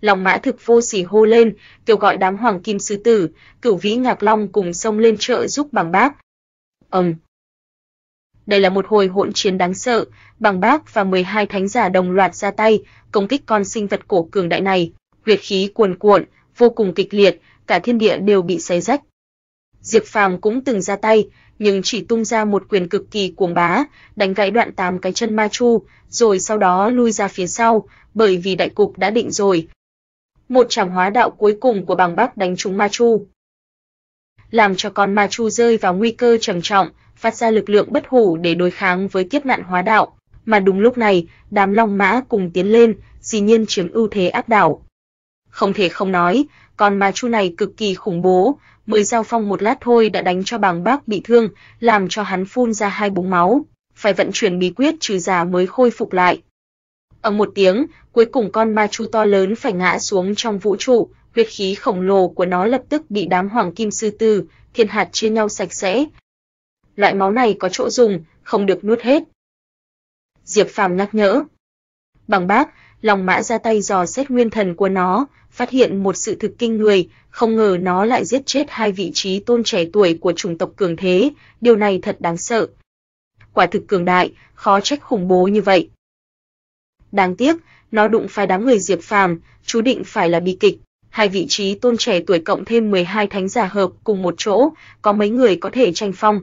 Lòng mã thực vô sỉ hô lên, kêu gọi đám hoàng kim sư tử, cửu vĩ ngạc long cùng xông lên trợ giúp bằng bác. Ầm. Ừ đây là một hồi hỗn chiến đáng sợ, bằng bác và 12 thánh giả đồng loạt ra tay, công kích con sinh vật cổ cường đại này. Huyệt khí cuồn cuộn, vô cùng kịch liệt, cả thiên địa đều bị xé rách. Diệp Phàm cũng từng ra tay, nhưng chỉ tung ra một quyền cực kỳ cuồng bá, đánh gãy đoạn tám cái chân Ma Chu, rồi sau đó lui ra phía sau, bởi vì đại cục đã định rồi. Một trảm hóa đạo cuối cùng của Bàng Bác đánh trúng Ma Chu, làm cho con Ma Chu rơi vào nguy cơ trầm trọng, phát ra lực lượng bất hủ để đối kháng với kiếp nạn hóa đạo. Mà đúng lúc này, đám long mã cùng tiến lên, dĩ nhiên chiếm ưu thế áp đảo. Không thể không nói, con ma chu này cực kỳ khủng bố, mới giao phong một lát thôi đã đánh cho bàng bác bị thương, làm cho hắn phun ra hai búng máu, phải vận chuyển bí quyết trừ già mới khôi phục lại. Ở một tiếng, cuối cùng con ma chu to lớn phải ngã xuống trong vũ trụ, huyết khí khổng lồ của nó lập tức bị đám hoàng kim sư tử, thiên hạt chia nhau sạch sẽ, loại máu này có chỗ dùng, không được nuốt hết. Diệp Phàm nhắc nhở. Bằng bác, lòng mã ra tay dò xét nguyên thần của nó, phát hiện một sự thực kinh người, không ngờ nó lại giết chết hai vị trí tôn trẻ tuổi của chủng tộc cường thế, điều này thật đáng sợ. Quả thực cường đại, khó trách khủng bố như vậy. Đáng tiếc, nó đụng phải đám người Diệp Phàm, chú định phải là bi kịch. Hai vị trí tôn trẻ tuổi cộng thêm 12 thánh giả hợp cùng một chỗ, có mấy người có thể tranh phong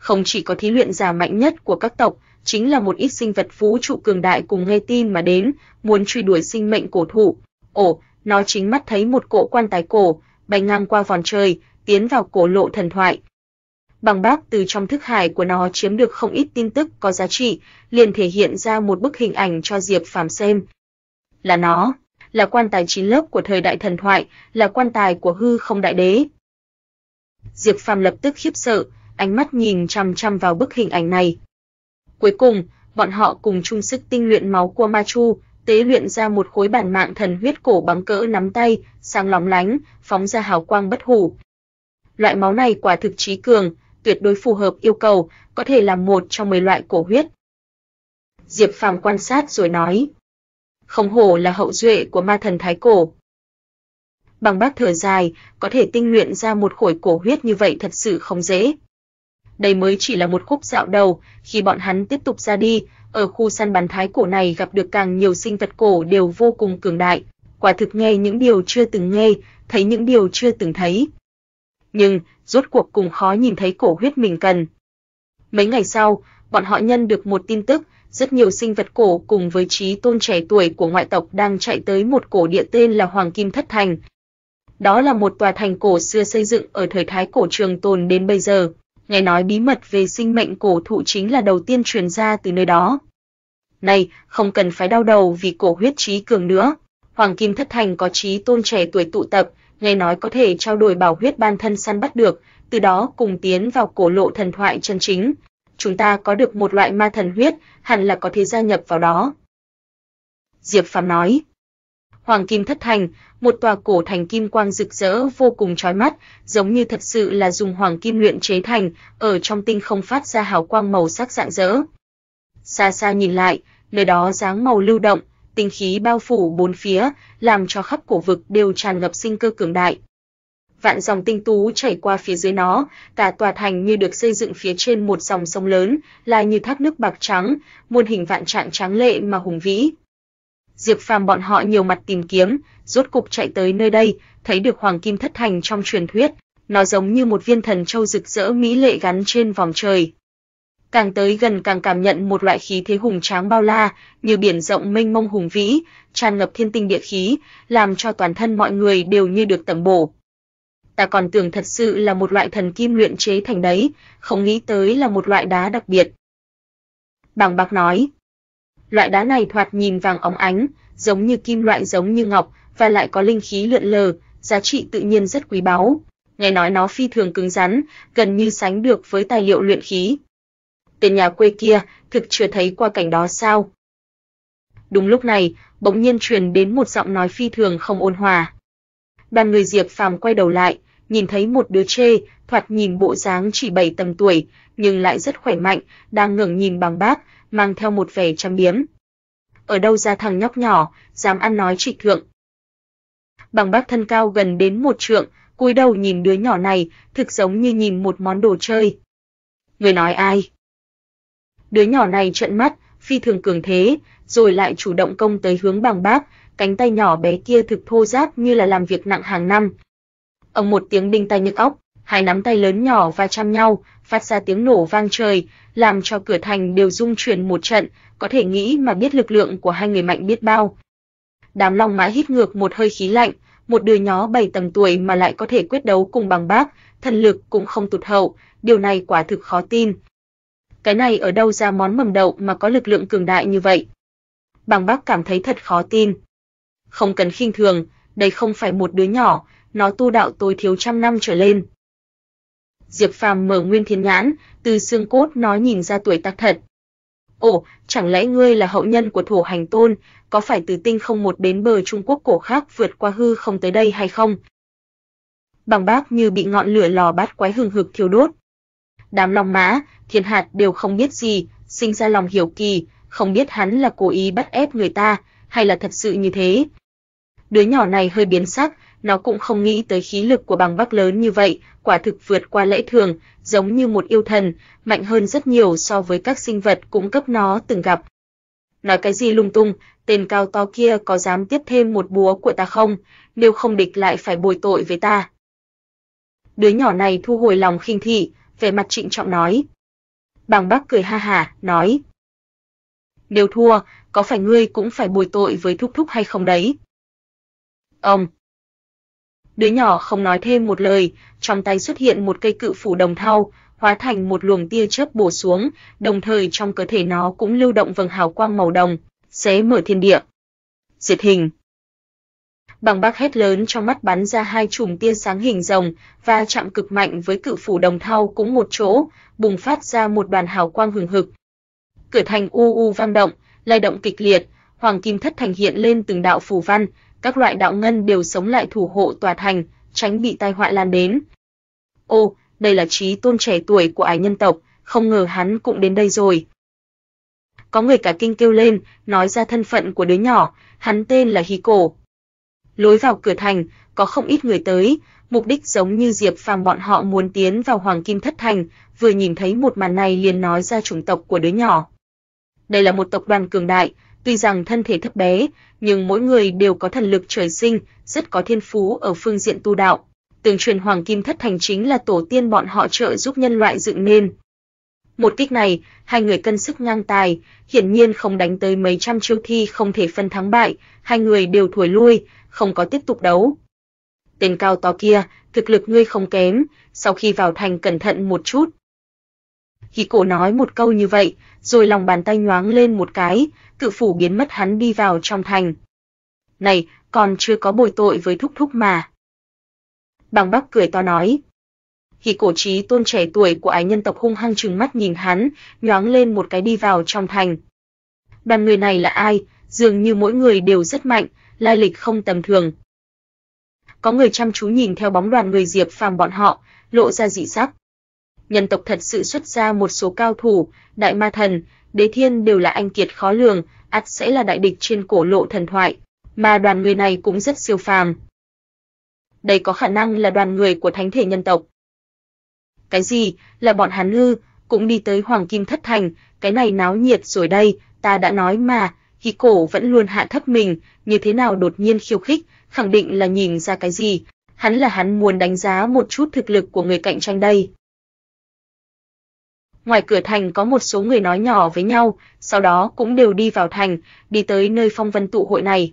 không chỉ có thí luyện giả mạnh nhất của các tộc, chính là một ít sinh vật vũ trụ cường đại cùng nghe tin mà đến, muốn truy đuổi sinh mệnh cổ thụ. Ồ, nó chính mắt thấy một cỗ quan tài cổ, bay ngang qua vòn trời, tiến vào cổ lộ thần thoại. Bằng bác từ trong thức hải của nó chiếm được không ít tin tức có giá trị, liền thể hiện ra một bức hình ảnh cho Diệp Phàm xem. Là nó, là quan tài chín lớp của thời đại thần thoại, là quan tài của hư không đại đế. Diệp Phàm lập tức khiếp sợ, ánh mắt nhìn chằm chằm vào bức hình ảnh này. Cuối cùng, bọn họ cùng chung sức tinh luyện máu của Ma Chu, tế luyện ra một khối bản mạng thần huyết cổ bằng cỡ nắm tay, sáng lóng lánh, phóng ra hào quang bất hủ. Loại máu này quả thực trí cường, tuyệt đối phù hợp yêu cầu, có thể làm một trong 10 loại cổ huyết. Diệp Phàm quan sát rồi nói: "Không hổ là hậu duệ của ma thần thái cổ." Bằng bác thở dài, có thể tinh luyện ra một khối cổ huyết như vậy thật sự không dễ đây mới chỉ là một khúc dạo đầu, khi bọn hắn tiếp tục ra đi, ở khu săn bắn thái cổ này gặp được càng nhiều sinh vật cổ đều vô cùng cường đại, quả thực nghe những điều chưa từng nghe, thấy những điều chưa từng thấy. Nhưng, rốt cuộc cùng khó nhìn thấy cổ huyết mình cần. Mấy ngày sau, bọn họ nhận được một tin tức, rất nhiều sinh vật cổ cùng với trí tôn trẻ tuổi của ngoại tộc đang chạy tới một cổ địa tên là Hoàng Kim Thất Thành. Đó là một tòa thành cổ xưa xây dựng ở thời thái cổ trường tồn đến bây giờ nghe nói bí mật về sinh mệnh cổ thụ chính là đầu tiên truyền ra từ nơi đó. Này, không cần phải đau đầu vì cổ huyết trí cường nữa. Hoàng Kim Thất Thành có trí tôn trẻ tuổi tụ tập, nghe nói có thể trao đổi bảo huyết ban thân săn bắt được, từ đó cùng tiến vào cổ lộ thần thoại chân chính. Chúng ta có được một loại ma thần huyết, hẳn là có thể gia nhập vào đó. Diệp Phạm nói. Hoàng Kim Thất Thành, một tòa cổ thành kim quang rực rỡ vô cùng chói mắt, giống như thật sự là dùng hoàng kim luyện chế thành, ở trong tinh không phát ra hào quang màu sắc rạng rỡ. Xa xa nhìn lại, nơi đó dáng màu lưu động, tinh khí bao phủ bốn phía, làm cho khắp cổ vực đều tràn ngập sinh cơ cường đại. Vạn dòng tinh tú chảy qua phía dưới nó, cả tòa thành như được xây dựng phía trên một dòng sông lớn, là như thác nước bạc trắng, muôn hình vạn trạng tráng lệ mà hùng vĩ. Diệp Phàm bọn họ nhiều mặt tìm kiếm, rốt cục chạy tới nơi đây, thấy được Hoàng Kim Thất Thành trong truyền thuyết, nó giống như một viên thần châu rực rỡ mỹ lệ gắn trên vòng trời. Càng tới gần càng cảm nhận một loại khí thế hùng tráng bao la, như biển rộng mênh mông hùng vĩ, tràn ngập thiên tinh địa khí, làm cho toàn thân mọi người đều như được tẩm bổ. Ta còn tưởng thật sự là một loại thần kim luyện chế thành đấy, không nghĩ tới là một loại đá đặc biệt. Bàng Bạc nói, loại đá này thoạt nhìn vàng óng ánh, giống như kim loại giống như ngọc, và lại có linh khí lượn lờ, giá trị tự nhiên rất quý báu. Nghe nói nó phi thường cứng rắn, gần như sánh được với tài liệu luyện khí. Tên nhà quê kia, thực chưa thấy qua cảnh đó sao? Đúng lúc này, bỗng nhiên truyền đến một giọng nói phi thường không ôn hòa. Đoàn người Diệp Phàm quay đầu lại, nhìn thấy một đứa trê, thoạt nhìn bộ dáng chỉ 7 tầm tuổi, nhưng lại rất khỏe mạnh, đang ngưỡng nhìn bằng bác, mang theo một vẻ châm biếm. Ở đâu ra thằng nhóc nhỏ, dám ăn nói trịch thượng. Bằng bác thân cao gần đến một trượng, cúi đầu nhìn đứa nhỏ này, thực giống như nhìn một món đồ chơi. Người nói ai? Đứa nhỏ này trợn mắt, phi thường cường thế, rồi lại chủ động công tới hướng bằng bác, cánh tay nhỏ bé kia thực thô ráp như là làm việc nặng hàng năm. ầm một tiếng đinh tai nhức óc hai nắm tay lớn nhỏ va chạm nhau, phát ra tiếng nổ vang trời, làm cho cửa thành đều rung chuyển một trận, có thể nghĩ mà biết lực lượng của hai người mạnh biết bao. Đám Long Mã hít ngược một hơi khí lạnh, một đứa nhỏ bảy tầng tuổi mà lại có thể quyết đấu cùng bằng bác, thần lực cũng không tụt hậu, điều này quả thực khó tin. Cái này ở đâu ra món mầm đậu mà có lực lượng cường đại như vậy? Bằng bác cảm thấy thật khó tin. Không cần khinh thường, đây không phải một đứa nhỏ, nó tu đạo tối thiếu trăm năm trở lên. Diệp Phàm mở nguyên thiên nhãn, từ xương cốt nói nhìn ra tuổi tác thật. Ồ, chẳng lẽ ngươi là hậu nhân của thổ hành tôn, có phải từ tinh không một đến bờ Trung Quốc cổ khác vượt qua hư không tới đây hay không? Bằng bác như bị ngọn lửa lò bát quái hừng hực thiêu đốt. Đám lòng mã, thiên hạt đều không biết gì, sinh ra lòng hiểu kỳ, không biết hắn là cố ý bắt ép người ta, hay là thật sự như thế. Đứa nhỏ này hơi biến sắc, nó cũng không nghĩ tới khí lực của bằng bắc lớn như vậy, quả thực vượt qua lẽ thường, giống như một yêu thần, mạnh hơn rất nhiều so với các sinh vật cung cấp nó từng gặp. Nói cái gì lung tung, tên cao to kia có dám tiếp thêm một búa của ta không, nếu không địch lại phải bồi tội với ta. Đứa nhỏ này thu hồi lòng khinh thị, vẻ mặt trịnh trọng nói. Bàng Bắc cười ha hả, nói: "Nếu thua, có phải ngươi cũng phải bồi tội với thúc thúc hay không đấy?" Ông Đứa nhỏ không nói thêm một lời, trong tay xuất hiện một cây cự phủ đồng thau, hóa thành một luồng tia chớp bổ xuống, đồng thời trong cơ thể nó cũng lưu động vầng hào quang màu đồng, xé mở thiên địa. Diệt hình. Bằng bác hét lớn trong mắt bắn ra hai chùm tia sáng hình rồng và chạm cực mạnh với cự phủ đồng thau cũng một chỗ, bùng phát ra một đoàn hào quang hừng hực. Cửa thành u u vang động, lay động kịch liệt, hoàng kim thất thành hiện lên từng đạo phù văn, các loại đạo ngân đều sống lại thủ hộ tòa thành, tránh bị tai họa lan đến. Ô, đây là trí tôn trẻ tuổi của ải nhân tộc, không ngờ hắn cũng đến đây rồi. Có người cả kinh kêu lên, nói ra thân phận của đứa nhỏ, hắn tên là Hy Cổ. Lối vào cửa thành, có không ít người tới, mục đích giống như Diệp Phàm bọn họ muốn tiến vào Hoàng Kim Thất Thành, vừa nhìn thấy một màn này liền nói ra chủng tộc của đứa nhỏ. Đây là một tộc đoàn cường đại, Tuy rằng thân thể thấp bé, nhưng mỗi người đều có thần lực trời sinh, rất có thiên phú ở phương diện tu đạo. Tương truyền Hoàng Kim Thất Thành chính là tổ tiên bọn họ trợ giúp nhân loại dựng nên. Một kích này, hai người cân sức ngang tài, hiển nhiên không đánh tới mấy trăm chiêu thi không thể phân thắng bại, hai người đều thổi lui, không có tiếp tục đấu. Tên cao to kia, thực lực ngươi không kém, sau khi vào thành cẩn thận một chút. Khi cổ nói một câu như vậy, rồi lòng bàn tay nhoáng lên một cái, cự phủ biến mất hắn đi vào trong thành. Này, còn chưa có bồi tội với thúc thúc mà. Bằng Bắc cười to nói. Hỉ cổ trí tôn trẻ tuổi của ái nhân tộc hung hăng trừng mắt nhìn hắn, nhoáng lên một cái đi vào trong thành. Đoàn người này là ai? Dường như mỗi người đều rất mạnh, lai lịch không tầm thường. Có người chăm chú nhìn theo bóng đoàn người Diệp Phàm bọn họ, lộ ra dị sắc nhân tộc thật sự xuất ra một số cao thủ, đại ma thần, đế thiên đều là anh kiệt khó lường, ắt sẽ là đại địch trên cổ lộ thần thoại, mà đoàn người này cũng rất siêu phàm. Đây có khả năng là đoàn người của thánh thể nhân tộc. Cái gì? Là bọn hắn ư? Cũng đi tới Hoàng Kim Thất Thành, cái này náo nhiệt rồi đây, ta đã nói mà, khi cổ vẫn luôn hạ thấp mình, như thế nào đột nhiên khiêu khích, khẳng định là nhìn ra cái gì, hắn là hắn muốn đánh giá một chút thực lực của người cạnh tranh đây. Ngoài cửa thành có một số người nói nhỏ với nhau, sau đó cũng đều đi vào thành, đi tới nơi phong vân tụ hội này.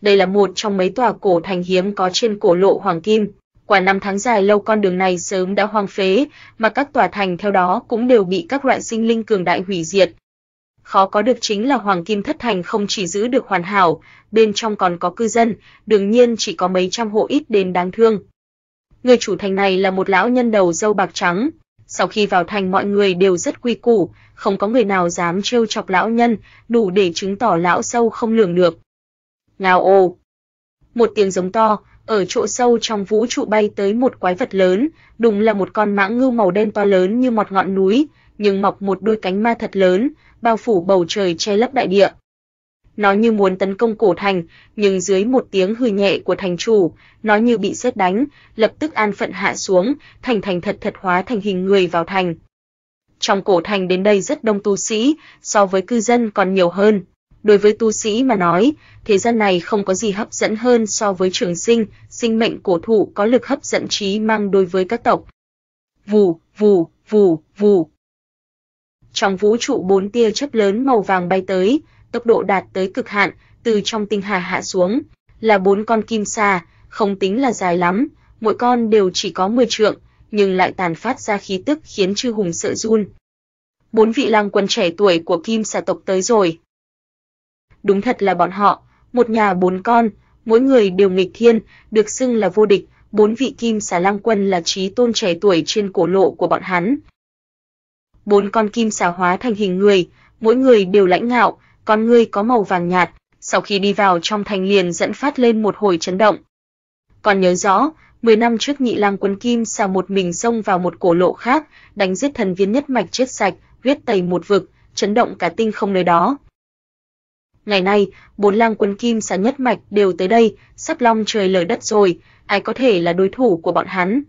Đây là một trong mấy tòa cổ thành hiếm có trên cổ lộ hoàng kim. Quả năm tháng dài lâu con đường này sớm đã hoang phế, mà các tòa thành theo đó cũng đều bị các loại sinh linh cường đại hủy diệt. Khó có được chính là hoàng kim thất thành không chỉ giữ được hoàn hảo, bên trong còn có cư dân, đương nhiên chỉ có mấy trăm hộ ít đến đáng thương. Người chủ thành này là một lão nhân đầu râu bạc trắng, sau khi vào thành mọi người đều rất quy củ, không có người nào dám trêu chọc lão nhân, đủ để chứng tỏ lão sâu không lường được. ngào ô! Một tiếng giống to, ở chỗ sâu trong vũ trụ bay tới một quái vật lớn, đúng là một con mãng ngưu màu đen to lớn như một ngọn núi, nhưng mọc một đôi cánh ma thật lớn, bao phủ bầu trời che lấp đại địa nó như muốn tấn công cổ thành, nhưng dưới một tiếng hừ nhẹ của thành chủ, nó như bị sét đánh, lập tức an phận hạ xuống, thành thành thật thật hóa thành hình người vào thành. Trong cổ thành đến đây rất đông tu sĩ, so với cư dân còn nhiều hơn. Đối với tu sĩ mà nói, thế gian này không có gì hấp dẫn hơn so với trường sinh, sinh mệnh cổ thụ có lực hấp dẫn trí mang đối với các tộc. Vù, vù, vù, vù. Trong vũ trụ bốn tia chớp lớn màu vàng bay tới, tốc độ đạt tới cực hạn, từ trong tinh hà hạ xuống, là bốn con kim xà, không tính là dài lắm, mỗi con đều chỉ có 10 trượng, nhưng lại tàn phát ra khí tức khiến chư hùng sợ run. Bốn vị lang quân trẻ tuổi của kim xà tộc tới rồi. Đúng thật là bọn họ, một nhà bốn con, mỗi người đều nghịch thiên, được xưng là vô địch, bốn vị kim xà lang quân là trí tôn trẻ tuổi trên cổ lộ của bọn hắn. Bốn con kim xà hóa thành hình người, mỗi người đều lãnh ngạo, con ngươi có màu vàng nhạt, sau khi đi vào trong thành liền dẫn phát lên một hồi chấn động. Còn nhớ rõ, 10 năm trước Nhị Lang Quân Kim xà một mình xông vào một cổ lộ khác, đánh giết thần viên nhất mạch chết sạch, huyết tẩy một vực, chấn động cả tinh không nơi đó. Ngày nay, bốn lang quân kim xà nhất mạch đều tới đây, sắp long trời lở đất rồi, ai có thể là đối thủ của bọn hắn.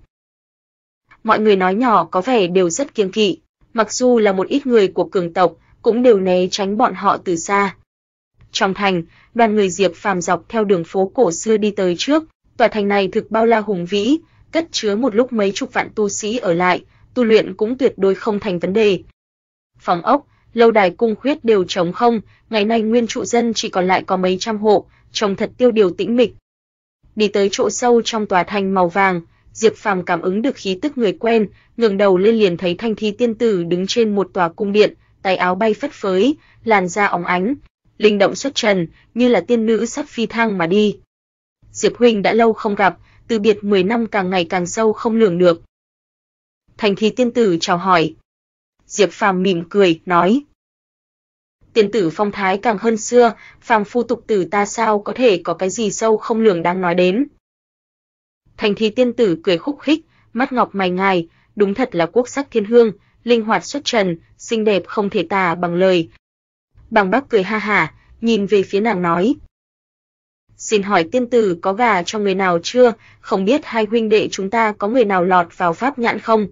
Mọi người nói nhỏ có vẻ đều rất kiêng kỵ, mặc dù là một ít người của cường tộc, cũng đều né tránh bọn họ từ xa. Trong thành, đoàn người Diệp Phàm dọc theo đường phố cổ xưa đi tới trước, tòa thành này thực bao la hùng vĩ, cất chứa một lúc mấy chục vạn tu sĩ ở lại, tu luyện cũng tuyệt đối không thành vấn đề. Phòng ốc, lâu đài cung khuyết đều trống không, ngày nay nguyên trụ dân chỉ còn lại có mấy trăm hộ, trông thật tiêu điều tĩnh mịch. Đi tới chỗ sâu trong tòa thành màu vàng, Diệp Phàm cảm ứng được khí tức người quen, ngẩng đầu lên liền thấy Thanh Thi tiên tử đứng trên một tòa cung điện, tay áo bay phất phới, làn da óng ánh, linh động xuất trần, như là tiên nữ sắp phi thăng mà đi. Diệp huynh đã lâu không gặp, từ biệt 10 năm càng ngày càng sâu không lường được. Thành thì tiên tử chào hỏi. Diệp Phàm mỉm cười, nói: "Tiên tử phong thái càng hơn xưa, phàm phu tục tử ta sao có thể có cái gì sâu không lường đang nói đến?" Thành thì tiên tử cười khúc khích, mắt ngọc mày ngài, đúng thật là quốc sắc thiên hương, linh hoạt xuất trần, xinh đẹp không thể tả bằng lời. Bằng bác cười ha hả, nhìn về phía nàng nói. Xin hỏi tiên tử có gà cho người nào chưa, không biết hai huynh đệ chúng ta có người nào lọt vào pháp nhãn không?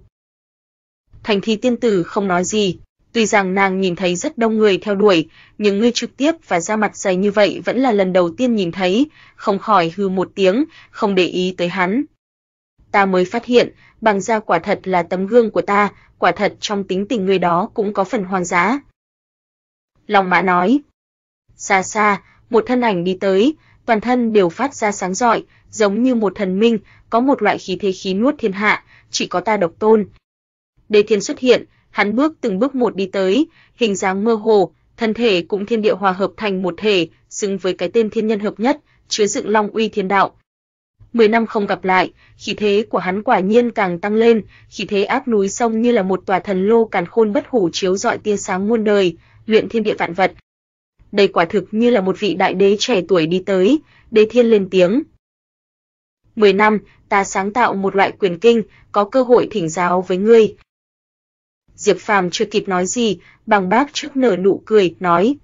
Thành thi tiên tử không nói gì, tuy rằng nàng nhìn thấy rất đông người theo đuổi, nhưng ngươi trực tiếp và ra mặt dày như vậy vẫn là lần đầu tiên nhìn thấy, không khỏi hư một tiếng, không để ý tới hắn, ta mới phát hiện, bằng ra quả thật là tấm gương của ta, quả thật trong tính tình người đó cũng có phần hoang dã. Long Mã nói. Xa xa, một thân ảnh đi tới, toàn thân đều phát ra sáng rọi, giống như một thần minh, có một loại khí thế khí nuốt thiên hạ, chỉ có ta độc tôn. Đế Thiên xuất hiện, hắn bước từng bước một đi tới, hình dáng mơ hồ, thân thể cũng thiên địa hòa hợp thành một thể, xứng với cái tên thiên nhân hợp nhất, chứa dựng long uy thiên đạo, 10 năm không gặp lại, khí thế của hắn quả nhiên càng tăng lên, khí thế áp núi sông như là một tòa thần lô càn khôn bất hủ chiếu rọi tia sáng muôn đời, luyện thiên địa vạn vật. Đây quả thực như là một vị đại đế trẻ tuổi đi tới, Đế Thiên lên tiếng. 10 năm, ta sáng tạo một loại quyền kinh, có cơ hội thỉnh giáo với ngươi. Diệp Phàm chưa kịp nói gì, bằng bác trước nở nụ cười, nói.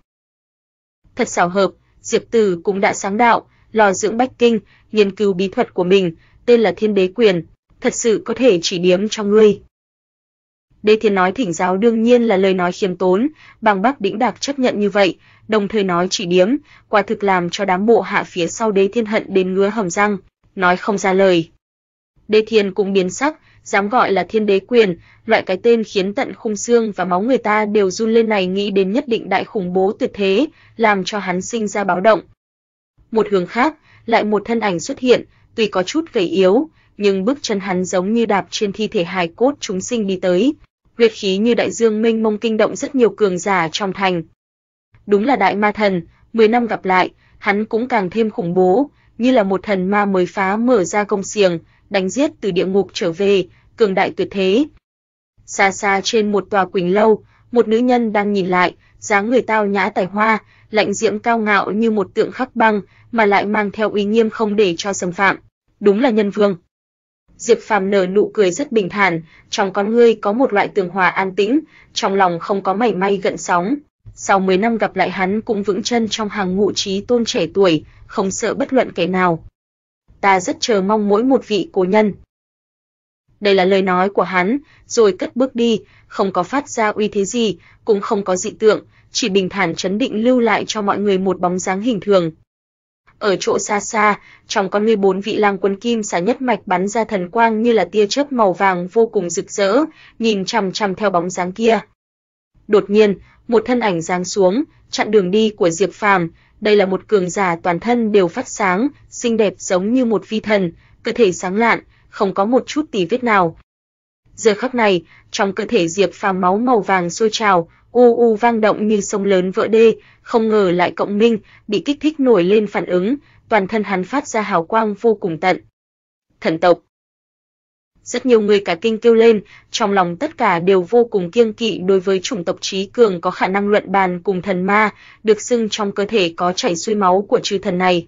Thật xảo hợp, Diệp Tử cũng đã sáng đạo, lò dưỡng Bách Kinh, nghiên cứu bí thuật của mình, tên là Thiên Đế Quyền, thật sự có thể chỉ điểm cho ngươi. Đế Thiên nói thỉnh giáo đương nhiên là lời nói khiêm tốn, bằng Bắc Đĩnh Đạc chấp nhận như vậy, đồng thời nói chỉ điểm, quả thực làm cho đám bộ hạ phía sau Đế Thiên hận đến ngứa hầm răng, nói không ra lời. Đế Thiên cũng biến sắc, dám gọi là Thiên Đế Quyền, loại cái tên khiến tận khung xương và máu người ta đều run lên này nghĩ đến nhất định đại khủng bố tuyệt thế, làm cho hắn sinh ra báo động, một hướng khác, lại một thân ảnh xuất hiện, tuy có chút gầy yếu, nhưng bước chân hắn giống như đạp trên thi thể hài cốt chúng sinh đi tới. Huyết khí như đại dương mênh mông kinh động rất nhiều cường giả trong thành. Đúng là đại ma thần, 10 năm gặp lại, hắn cũng càng thêm khủng bố, như là một thần ma mới phá mở ra công xiềng, đánh giết từ địa ngục trở về, cường đại tuyệt thế. Xa xa trên một tòa quỳnh lâu, một nữ nhân đang nhìn lại, dáng người tao nhã tài hoa, lạnh diễm cao ngạo như một tượng khắc băng, mà lại mang theo uy nghiêm không để cho xâm phạm, đúng là nhân vương. Diệp Phàm nở nụ cười rất bình thản, trong con ngươi có một loại tường hòa an tĩnh, trong lòng không có mảy may gận sóng. Sau 10 năm gặp lại hắn cũng vững chân trong hàng ngũ trí tôn trẻ tuổi, không sợ bất luận kẻ nào. Ta rất chờ mong mỗi một vị cố nhân đây là lời nói của hắn, rồi cất bước đi, không có phát ra uy thế gì, cũng không có dị tượng, chỉ bình thản chấn định lưu lại cho mọi người một bóng dáng hình thường. Ở chỗ xa xa, trong con ngươi bốn vị lang quân kim xà nhất mạch bắn ra thần quang như là tia chớp màu vàng vô cùng rực rỡ, nhìn chằm chằm theo bóng dáng kia. Đột nhiên, một thân ảnh giáng xuống, chặn đường đi của Diệp Phàm, đây là một cường giả toàn thân đều phát sáng, xinh đẹp giống như một vi thần, cơ thể sáng lạn, không có một chút tì vết nào. Giờ khắc này, trong cơ thể Diệp Phàm máu màu vàng sôi trào, u u vang động như sông lớn vỡ đê, không ngờ lại cộng minh, bị kích thích nổi lên phản ứng, toàn thân hắn phát ra hào quang vô cùng tận. Thần tộc. Rất nhiều người cả kinh kêu lên, trong lòng tất cả đều vô cùng kiêng kỵ đối với chủng tộc trí cường có khả năng luận bàn cùng thần ma, được xưng trong cơ thể có chảy xuôi máu của chư thần này.